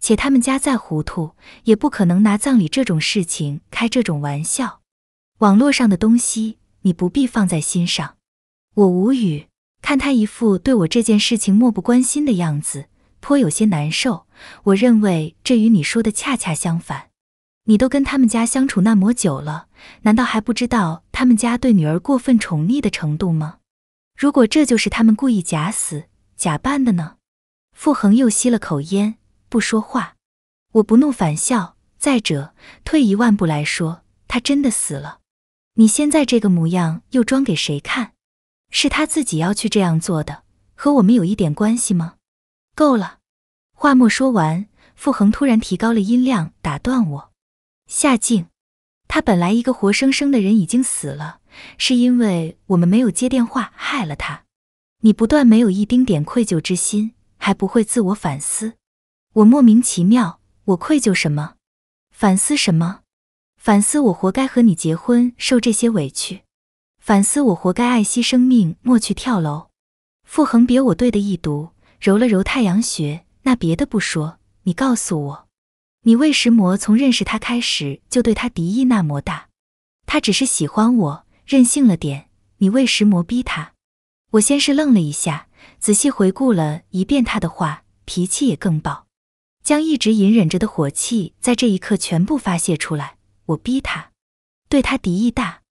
且他们家再糊涂，也不可能拿葬礼这种事情开这种玩笑。网络上的东西你不必放在心上。”我无语，看他一副对我这件事情漠不关心的样子，颇有些难受。我认为这与你说的恰恰相反。你都跟他们家相处那么久了，难道还不知道他们家对女儿过分宠溺的程度吗？如果这就是他们故意假死假扮的呢？傅恒又吸了口烟，不说话。我不怒反笑。再者，退一万步来说，他真的死了，你现在这个模样又装给谁看？是他自己要去这样做的，和我们有一点关系吗？够了。话没说完，傅恒突然提高了音量，打断我。夏静，他本来一个活生生的人已经死了，是因为我们没有接电话害了他。你不但没有一丁点愧疚之心，还不会自我反思。我莫名其妙，我愧疚什么？反思什么？反思我活该和你结婚，受这些委屈。反思我活该爱惜生命，莫去跳楼。傅恒别我对的一读，揉了揉太阳穴。那别的不说，你告诉我。你魏石魔从认识他开始就对他敌意那么大，他只是喜欢我，任性了点。你魏石魔逼他，我先是愣了一下，仔细回顾了一遍他的话，脾气也更暴，将一直隐忍着的火气在这一刻全部发泄出来。我逼他，对他敌意大，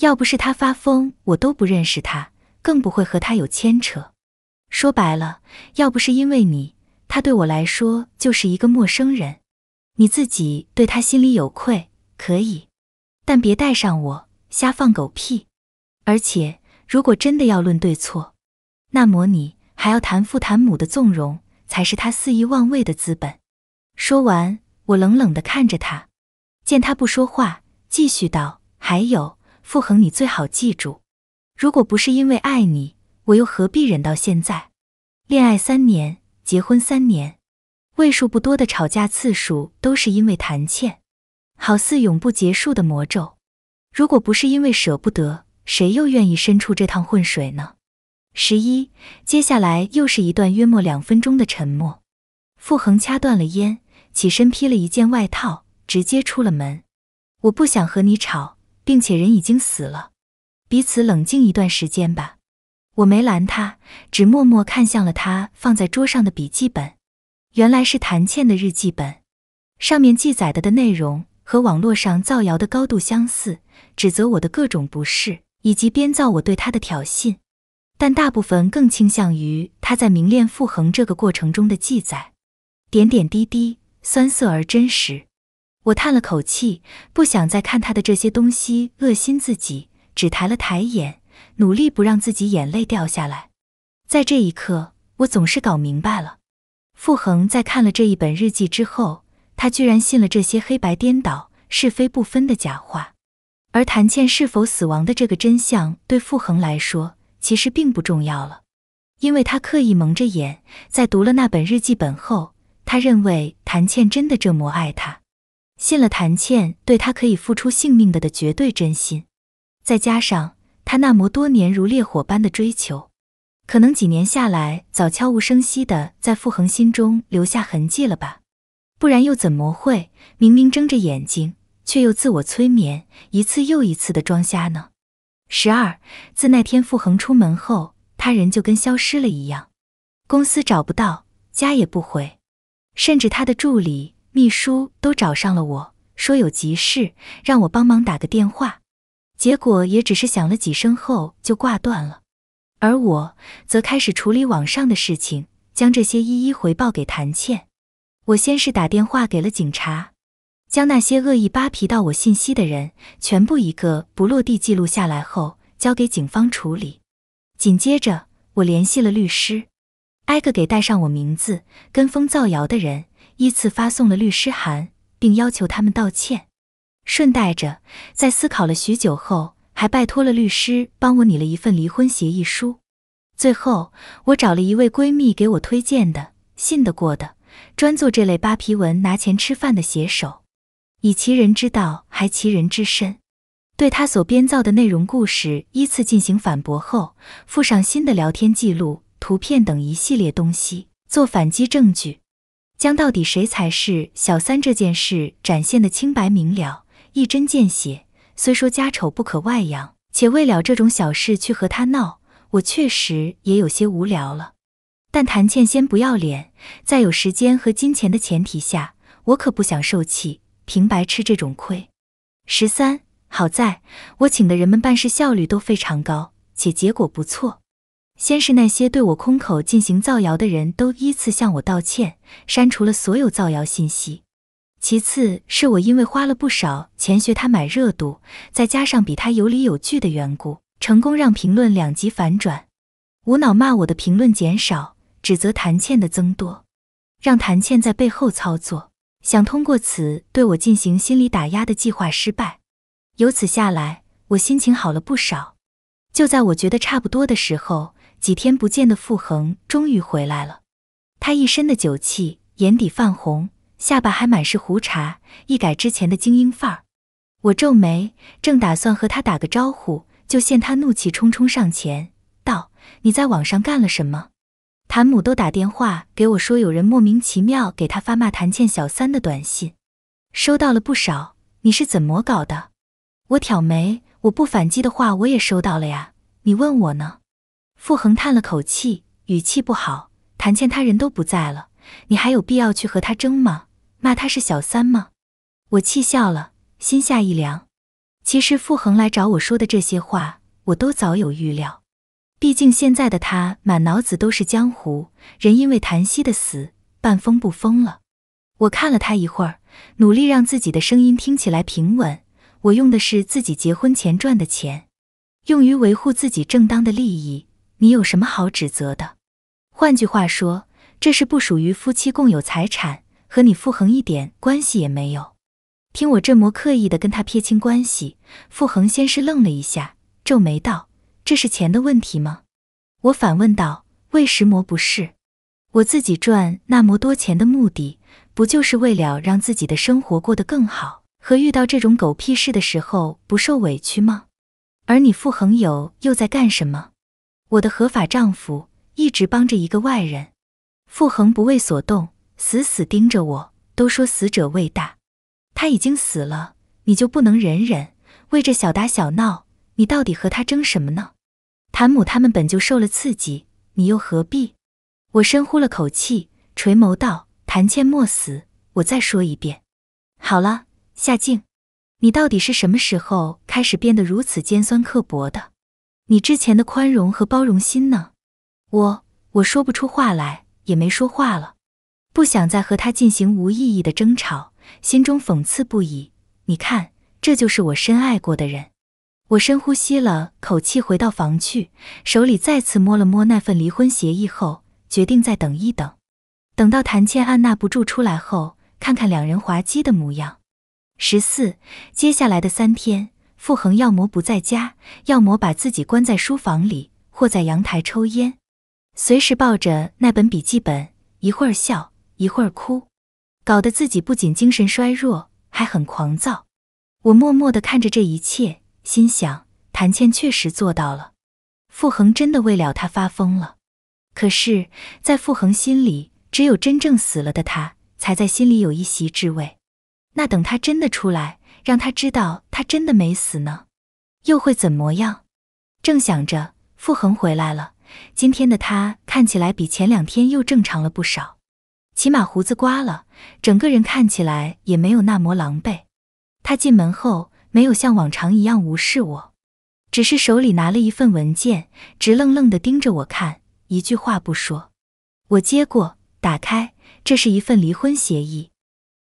要不是他发疯，我都不认识他，更不会和他有牵扯。说白了，要不是因为你，他对我来说就是一个陌生人。你自己对他心里有愧，可以，但别带上我瞎放狗屁。而且，如果真的要论对错，那么你还要谈父谈母的纵容，才是他肆意妄为的资本。说完，我冷冷地看着他，见他不说话，继续道：“还有，傅恒，你最好记住，如果不是因为爱你，我又何必忍到现在？恋爱三年，结婚三年。”为数不多的吵架次数都是因为谈倩，好似永不结束的魔咒。如果不是因为舍不得，谁又愿意身处这趟浑水呢？十一，接下来又是一段约莫两分钟的沉默。傅恒掐断了烟，起身披了一件外套，直接出了门。我不想和你吵，并且人已经死了，彼此冷静一段时间吧。我没拦他，只默默看向了他放在桌上的笔记本。原来是谭倩的日记本，上面记载的的内容和网络上造谣的高度相似，指责我的各种不适，以及编造我对她的挑衅，但大部分更倾向于她在明恋傅恒这个过程中的记载，点点滴滴，酸涩而真实。我叹了口气，不想再看他的这些东西，恶心自己，只抬了抬眼，努力不让自己眼泪掉下来。在这一刻，我总是搞明白了。傅恒在看了这一本日记之后，他居然信了这些黑白颠倒、是非不分的假话。而谭倩是否死亡的这个真相，对傅恒来说其实并不重要了，因为他刻意蒙着眼，在读了那本日记本后，他认为谭倩真的这么爱他，信了谭倩对他可以付出性命的的绝对真心，再加上他那么多年如烈火般的追求。可能几年下来，早悄无声息地在傅恒心中留下痕迹了吧？不然又怎么会明明睁着眼睛，却又自我催眠，一次又一次地装瞎呢？十二自那天傅恒出门后，他人就跟消失了一样，公司找不到，家也不回，甚至他的助理、秘书都找上了我说有急事，让我帮忙打个电话，结果也只是响了几声后就挂断了。而我则开始处理网上的事情，将这些一一回报给谭倩。我先是打电话给了警察，将那些恶意扒皮到我信息的人全部一个不落地记录下来后，交给警方处理。紧接着，我联系了律师，挨个给带上我名字跟风造谣的人依次发送了律师函，并要求他们道歉。顺带着，在思考了许久后。还拜托了律师帮我拟了一份离婚协议书，最后我找了一位闺蜜给我推荐的信得过的、专做这类扒皮文拿钱吃饭的写手，以其人之道还其人之身，对他所编造的内容故事依次进行反驳后，附上新的聊天记录、图片等一系列东西做反击证据，将到底谁才是小三这件事展现的清白明了，一针见血。虽说家丑不可外扬，且为了这种小事去和他闹，我确实也有些无聊了。但谭倩先不要脸，在有时间和金钱的前提下，我可不想受气，平白吃这种亏。十三，好在我请的人们办事效率都非常高，且结果不错。先是那些对我空口进行造谣的人都依次向我道歉，删除了所有造谣信息。其次是我因为花了不少钱学他买热度，再加上比他有理有据的缘故，成功让评论两极反转，无脑骂我的评论减少，指责谭倩的增多，让谭倩在背后操作，想通过此对我进行心理打压的计划失败。由此下来，我心情好了不少。就在我觉得差不多的时候，几天不见的傅恒终于回来了，他一身的酒气，眼底泛红。下巴还满是胡茬，一改之前的精英范儿。我皱眉，正打算和他打个招呼，就见他怒气冲冲上前道：“你在网上干了什么？谭母都打电话给我说，有人莫名其妙给他发骂谭倩小三的短信，收到了不少。你是怎么搞的？”我挑眉：“我不反击的话，我也收到了呀。你问我呢？”傅恒叹了口气，语气不好：“谭倩她人都不在了。”你还有必要去和他争吗？骂他是小三吗？我气笑了，心下一凉。其实傅恒来找我说的这些话，我都早有预料。毕竟现在的他满脑子都是江湖人，因为谭溪的死半疯不疯了。我看了他一会儿，努力让自己的声音听起来平稳。我用的是自己结婚前赚的钱，用于维护自己正当的利益。你有什么好指责的？换句话说。这是不属于夫妻共有财产，和你傅恒一点关系也没有。听我这么刻意的跟他撇清关系，傅恒先是愣了一下，皱眉道：“这是钱的问题吗？”我反问道：“为什么不是？我自己赚那么多钱的目的，不就是为了让自己的生活过得更好，和遇到这种狗屁事的时候不受委屈吗？而你傅恒友又在干什么？我的合法丈夫一直帮着一个外人。”傅恒不为所动，死死盯着我。都说死者为大，他已经死了，你就不能忍忍？为这小打小闹，你到底和他争什么呢？谭母他们本就受了刺激，你又何必？我深呼了口气，垂眸道：“谭倩莫死，我再说一遍。好了，夏静，你到底是什么时候开始变得如此尖酸刻薄的？你之前的宽容和包容心呢？”我我说不出话来。也没说话了，不想再和他进行无意义的争吵，心中讽刺不已。你看，这就是我深爱过的人。我深呼吸了口气，回到房去，手里再次摸了摸那份离婚协议后，决定再等一等，等到谭倩按捺不住出来后，看看两人滑稽的模样。十四，接下来的三天，傅恒要么不在家，要么把自己关在书房里，或在阳台抽烟。随时抱着那本笔记本，一会儿笑，一会儿哭，搞得自己不仅精神衰弱，还很狂躁。我默默的看着这一切，心想：谭倩确实做到了，傅恒真的为了她发疯了。可是，在傅恒心里，只有真正死了的他，才在心里有一席之位。那等他真的出来，让他知道他真的没死呢，又会怎么样？正想着，傅恒回来了。今天的他看起来比前两天又正常了不少，起码胡子刮了，整个人看起来也没有那么狼狈。他进门后没有像往常一样无视我，只是手里拿了一份文件，直愣愣地盯着我看，一句话不说。我接过，打开，这是一份离婚协议。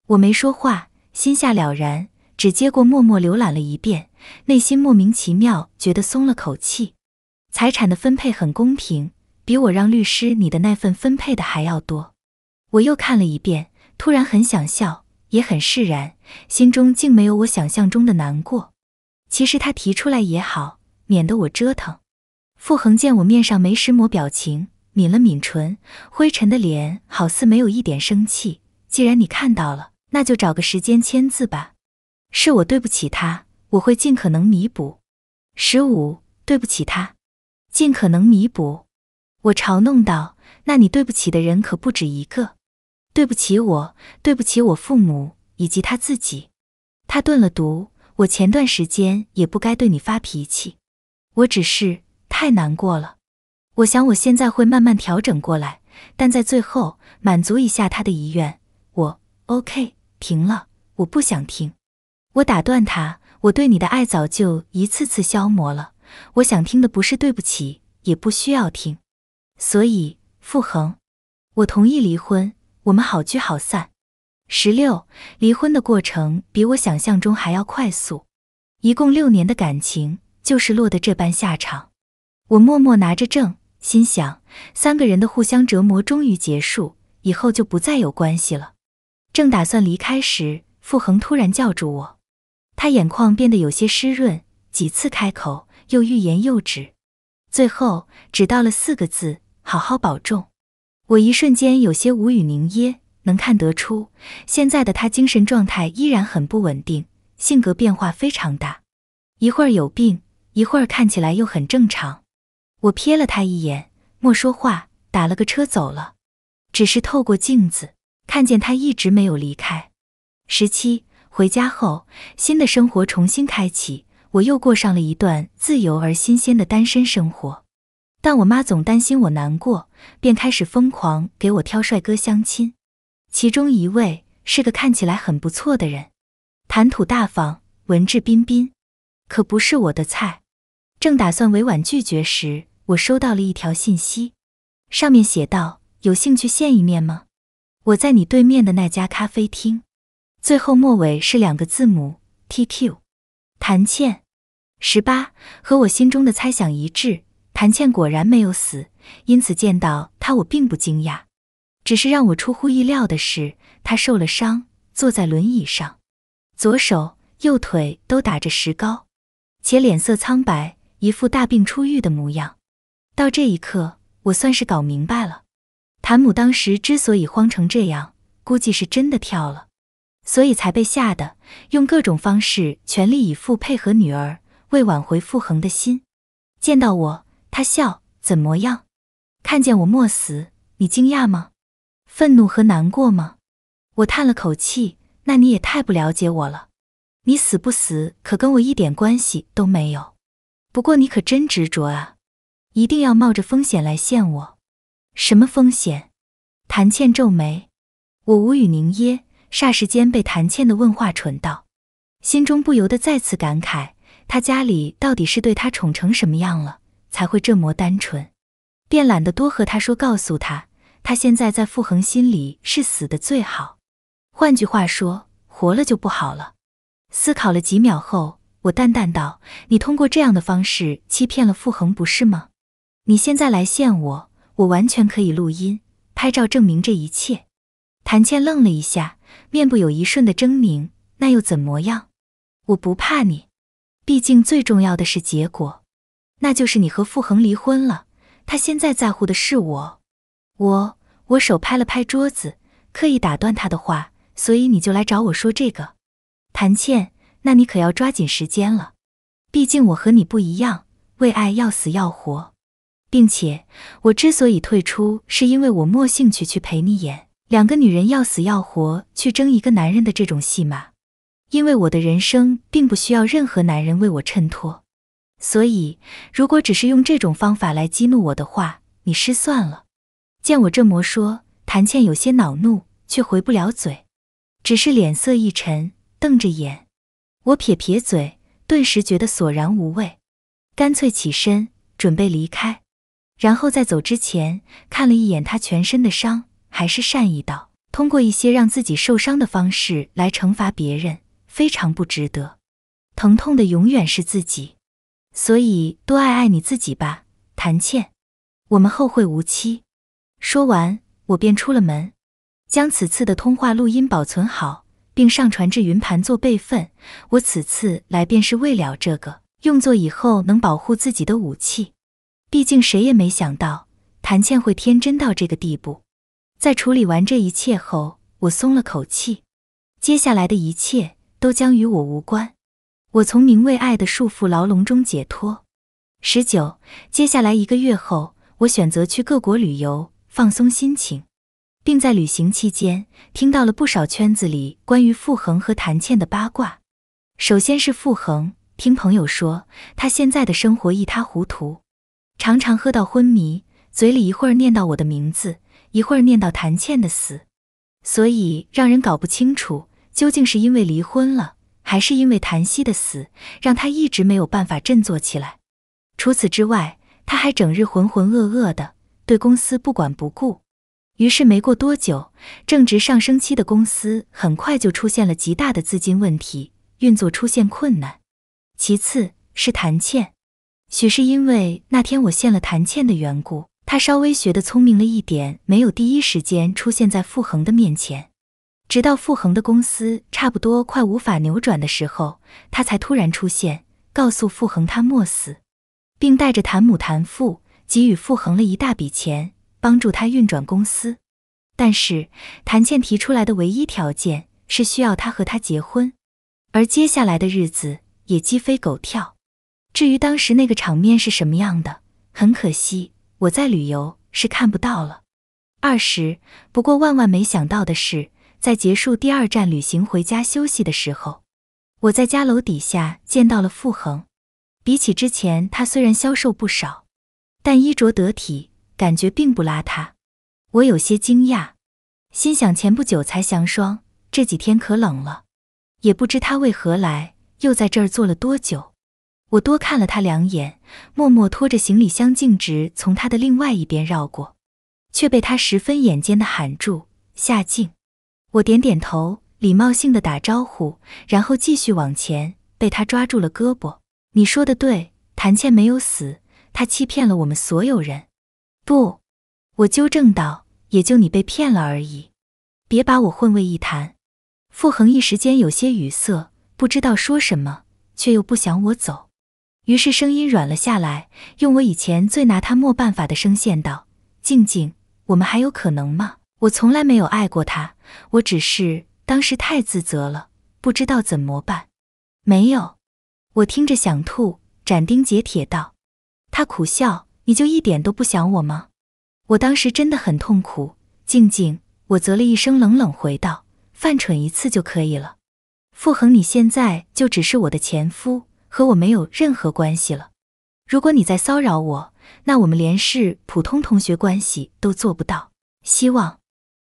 我没说话，心下了然，只接过默默浏览了一遍，内心莫名其妙觉得松了口气。财产的分配很公平，比我让律师你的那份分配的还要多。我又看了一遍，突然很想笑，也很释然，心中竟没有我想象中的难过。其实他提出来也好，免得我折腾。傅恒见我面上没时抹表情，抿了抿唇，灰尘的脸好似没有一点生气。既然你看到了，那就找个时间签字吧。是我对不起他，我会尽可能弥补。十五，对不起他。尽可能弥补，我嘲弄道：“那你对不起的人可不止一个，对不起我，对不起我父母以及他自己。他顿了毒，我前段时间也不该对你发脾气，我只是太难过了。我想我现在会慢慢调整过来，但在最后满足一下他的遗愿。我 OK，停了，我不想听。我打断他，我对你的爱早就一次次消磨了。”我想听的不是对不起，也不需要听，所以傅恒，我同意离婚，我们好聚好散。十六，离婚的过程比我想象中还要快速，一共六年的感情，就是落得这般下场。我默默拿着证，心想三个人的互相折磨终于结束，以后就不再有关系了。正打算离开时，傅恒突然叫住我，他眼眶变得有些湿润，几次开口。又欲言又止，最后只道了四个字：“好好保重。”我一瞬间有些无语凝噎，能看得出现在的他精神状态依然很不稳定，性格变化非常大，一会儿有病，一会儿看起来又很正常。我瞥了他一眼，莫说话，打了个车走了。只是透过镜子看见他一直没有离开。十七回家后，新的生活重新开启。我又过上了一段自由而新鲜的单身生活，但我妈总担心我难过，便开始疯狂给我挑帅哥相亲。其中一位是个看起来很不错的人，谈吐大方，文质彬彬，可不是我的菜。正打算委婉拒绝时，我收到了一条信息，上面写道：“有兴趣见一面吗？我在你对面的那家咖啡厅。”最后末尾是两个字母 TQ，谭倩。十八和我心中的猜想一致，谭倩果然没有死，因此见到她我并不惊讶。只是让我出乎意料的是，她受了伤，坐在轮椅上，左手、右腿都打着石膏，且脸色苍白，一副大病初愈的模样。到这一刻，我算是搞明白了，谭母当时之所以慌成这样，估计是真的跳了，所以才被吓得用各种方式全力以赴配合女儿。为挽回傅恒的心，见到我，他笑。怎么样？看见我没死，你惊讶吗？愤怒和难过吗？我叹了口气。那你也太不了解我了。你死不死，可跟我一点关系都没有。不过你可真执着啊，一定要冒着风险来陷我。什么风险？谭倩皱眉。我无语凝噎，霎时间被谭倩的问话蠢到，心中不由得再次感慨。他家里到底是对他宠成什么样了，才会这么单纯？便懒得多和他说，告诉他，他现在在傅恒心里是死的最好，换句话说，活了就不好了。思考了几秒后，我淡淡道：“你通过这样的方式欺骗了傅恒，不是吗？你现在来陷我，我完全可以录音、拍照证明这一切。”谭倩愣了一下，面部有一瞬的狰狞。那又怎么样？我不怕你。毕竟最重要的是结果，那就是你和傅恒离婚了。他现在在乎的是我，我我手拍了拍桌子，刻意打断他的话。所以你就来找我说这个，谭倩，那你可要抓紧时间了。毕竟我和你不一样，为爱要死要活，并且我之所以退出，是因为我没兴趣去陪你演两个女人要死要活去争一个男人的这种戏码。因为我的人生并不需要任何男人为我衬托，所以如果只是用这种方法来激怒我的话，你失算了。见我这么说，谭倩有些恼怒，却回不了嘴，只是脸色一沉，瞪着眼。我撇撇嘴，顿时觉得索然无味，干脆起身准备离开。然后在走之前看了一眼他全身的伤，还是善意道：通过一些让自己受伤的方式来惩罚别人。非常不值得，疼痛的永远是自己，所以多爱爱你自己吧，谭倩。我们后会无期。说完，我便出了门，将此次的通话录音保存好，并上传至云盘做备份。我此次来便是为了这个，用作以后能保护自己的武器。毕竟谁也没想到谭倩会天真到这个地步。在处理完这一切后，我松了口气。接下来的一切。都将与我无关。我从名为爱的束缚牢笼中解脱。十九，接下来一个月后，我选择去各国旅游，放松心情，并在旅行期间听到了不少圈子里关于傅恒和谭倩的八卦。首先是傅恒，听朋友说他现在的生活一塌糊涂，常常喝到昏迷，嘴里一会儿念到我的名字，一会儿念到谭倩的死，所以让人搞不清楚。究竟是因为离婚了，还是因为谭希的死，让他一直没有办法振作起来？除此之外，他还整日浑浑噩噩的，对公司不管不顾。于是没过多久，正值上升期的公司很快就出现了极大的资金问题，运作出现困难。其次是谭倩，许是因为那天我献了谭倩的缘故，她稍微学的聪明了一点，没有第一时间出现在傅恒的面前。直到傅恒的公司差不多快无法扭转的时候，他才突然出现，告诉傅恒他莫死，并带着谭母谭父给予傅恒了一大笔钱，帮助他运转公司。但是谭倩提出来的唯一条件是需要他和她结婚，而接下来的日子也鸡飞狗跳。至于当时那个场面是什么样的，很可惜我在旅游是看不到了。二十，不过万万没想到的是。在结束第二站旅行回家休息的时候，我在家楼底下见到了傅恒。比起之前，他虽然消瘦不少，但衣着得体，感觉并不邋遢。我有些惊讶，心想前不久才降霜，这几天可冷了，也不知他为何来，又在这儿坐了多久。我多看了他两眼，默默拖着行李箱径直从他的另外一边绕过，却被他十分眼尖的喊住：“夏静。”我点点头，礼貌性的打招呼，然后继续往前。被他抓住了胳膊。你说的对，谭倩没有死，她欺骗了我们所有人。不，我纠正道，也就你被骗了而已。别把我混为一谈。傅恒一时间有些语塞，不知道说什么，却又不想我走，于是声音软了下来，用我以前最拿他没办法的声线道：“静静，我们还有可能吗？”我从来没有爱过他，我只是当时太自责了，不知道怎么办。没有，我听着想吐，斩钉截铁道。他苦笑，你就一点都不想我吗？我当时真的很痛苦。静静，我啧了一声，冷冷回道：“犯蠢一次就可以了。”傅恒，你现在就只是我的前夫，和我没有任何关系了。如果你再骚扰我，那我们连是普通同学关系都做不到。希望。